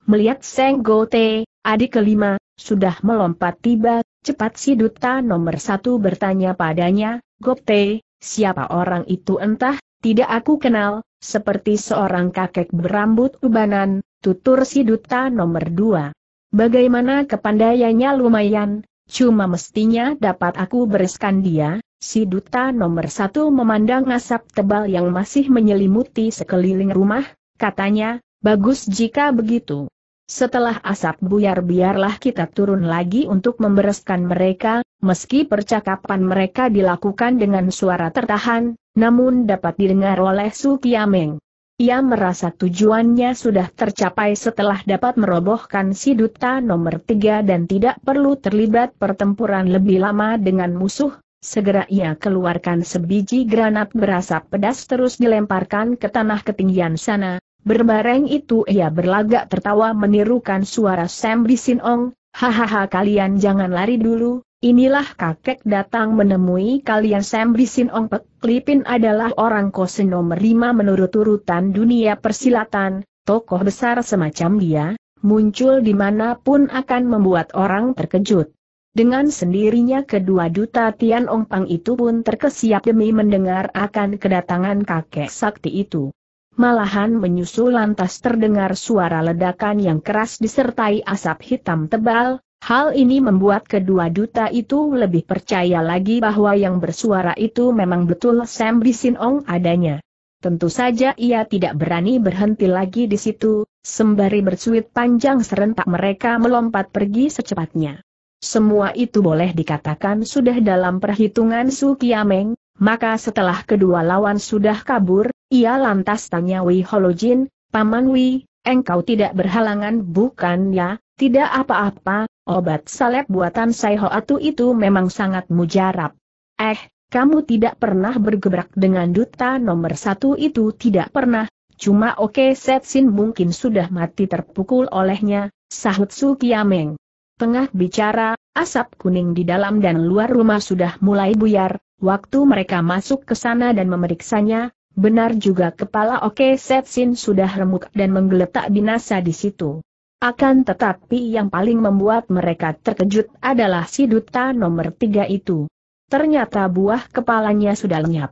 Melihat Seng Gote, adik kelima, sudah melompat tiba, cepat si duta nomor satu bertanya padanya, Gote, siapa orang itu entah, tidak aku kenal, seperti seorang kakek berambut ubanan, tutur si duta nomor dua. Bagaimana kepandaiannya lumayan, cuma mestinya dapat aku bereskan dia, si duta nomor satu memandang asap tebal yang masih menyelimuti sekeliling rumah, katanya, Bagus jika begitu. Setelah asap buyar biarlah kita turun lagi untuk membereskan mereka, meski percakapan mereka dilakukan dengan suara tertahan, namun dapat didengar oleh Su Kiameng. Ia merasa tujuannya sudah tercapai setelah dapat merobohkan si duta nomor tiga dan tidak perlu terlibat pertempuran lebih lama dengan musuh, segera ia keluarkan sebiji granat berasap pedas terus dilemparkan ke tanah ketinggian sana, Berbareng itu ia berlagak tertawa menirukan suara Sam Ong, hahaha kalian jangan lari dulu, inilah kakek datang menemui kalian Sam Ong Pek Lipin adalah orang kose nomor 5 menurut urutan dunia persilatan, tokoh besar semacam dia, muncul dimanapun akan membuat orang terkejut. Dengan sendirinya kedua duta Tian Ong Pang itu pun terkesiap demi mendengar akan kedatangan kakek sakti itu malahan menyusul lantas terdengar suara ledakan yang keras disertai asap hitam tebal, Hal ini membuat kedua duta itu lebih percaya lagi bahwa yang bersuara itu memang betul Sam Bisinong adanya. Tentu saja ia tidak berani berhenti lagi di situ, sembari bersuit panjang serentak mereka melompat pergi secepatnya. Semua itu boleh dikatakan sudah dalam perhitungan Su Kiameng, maka setelah kedua lawan sudah kabur, ia lantas tanya Wei Holojin, Paman Wei, engkau tidak berhalangan bukan ya, tidak apa-apa, obat salep buatan Sai itu memang sangat mujarab. Eh, kamu tidak pernah bergebrak dengan duta nomor satu itu tidak pernah, cuma oke Set Setsin mungkin sudah mati terpukul olehnya, sahut Su Kiameng. Tengah bicara, asap kuning di dalam dan luar rumah sudah mulai buyar, waktu mereka masuk ke sana dan memeriksanya, Benar juga kepala Oke Setsin sudah remuk dan menggeletak binasa di situ. Akan tetapi yang paling membuat mereka terkejut adalah si duta nomor tiga itu. Ternyata buah kepalanya sudah lenyap.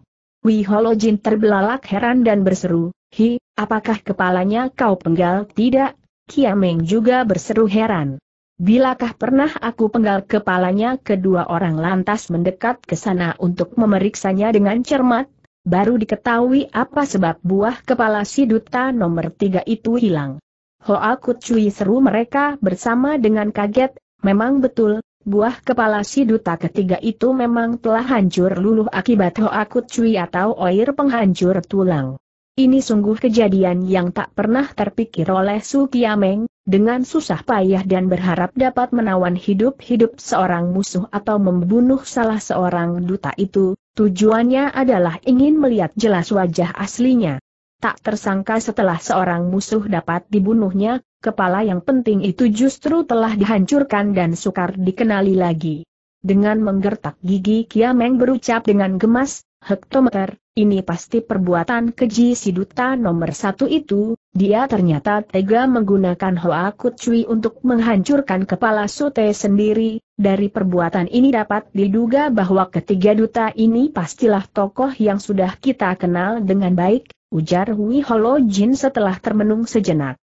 Jin terbelalak heran dan berseru, Hi, apakah kepalanya kau penggal? Tidak, Kiameng juga berseru heran. Bilakah pernah aku penggal kepalanya kedua orang lantas mendekat ke sana untuk memeriksanya dengan cermat, baru diketahui apa sebab buah kepala si duta nomor tiga itu hilang. Hoa Kucui seru mereka bersama dengan kaget, memang betul, buah kepala si duta ketiga itu memang telah hancur luluh akibat Hoa Kucui atau oir penghancur tulang. Ini sungguh kejadian yang tak pernah terpikir oleh Su Kiameng, dengan susah payah dan berharap dapat menawan hidup-hidup seorang musuh atau membunuh salah seorang duta itu, Tujuannya adalah ingin melihat jelas wajah aslinya. Tak tersangka setelah seorang musuh dapat dibunuhnya, kepala yang penting itu justru telah dihancurkan dan sukar dikenali lagi. Dengan menggertak gigi Kiameng berucap dengan gemas, hektometer, ini pasti perbuatan keji si duta nomor satu itu, dia ternyata tega menggunakan Hoa Kucui untuk menghancurkan kepala Sute sendiri, dari perbuatan ini dapat diduga bahwa ketiga duta ini pastilah tokoh yang sudah kita kenal dengan baik, ujar Hui Holo Jin setelah termenung sejenak.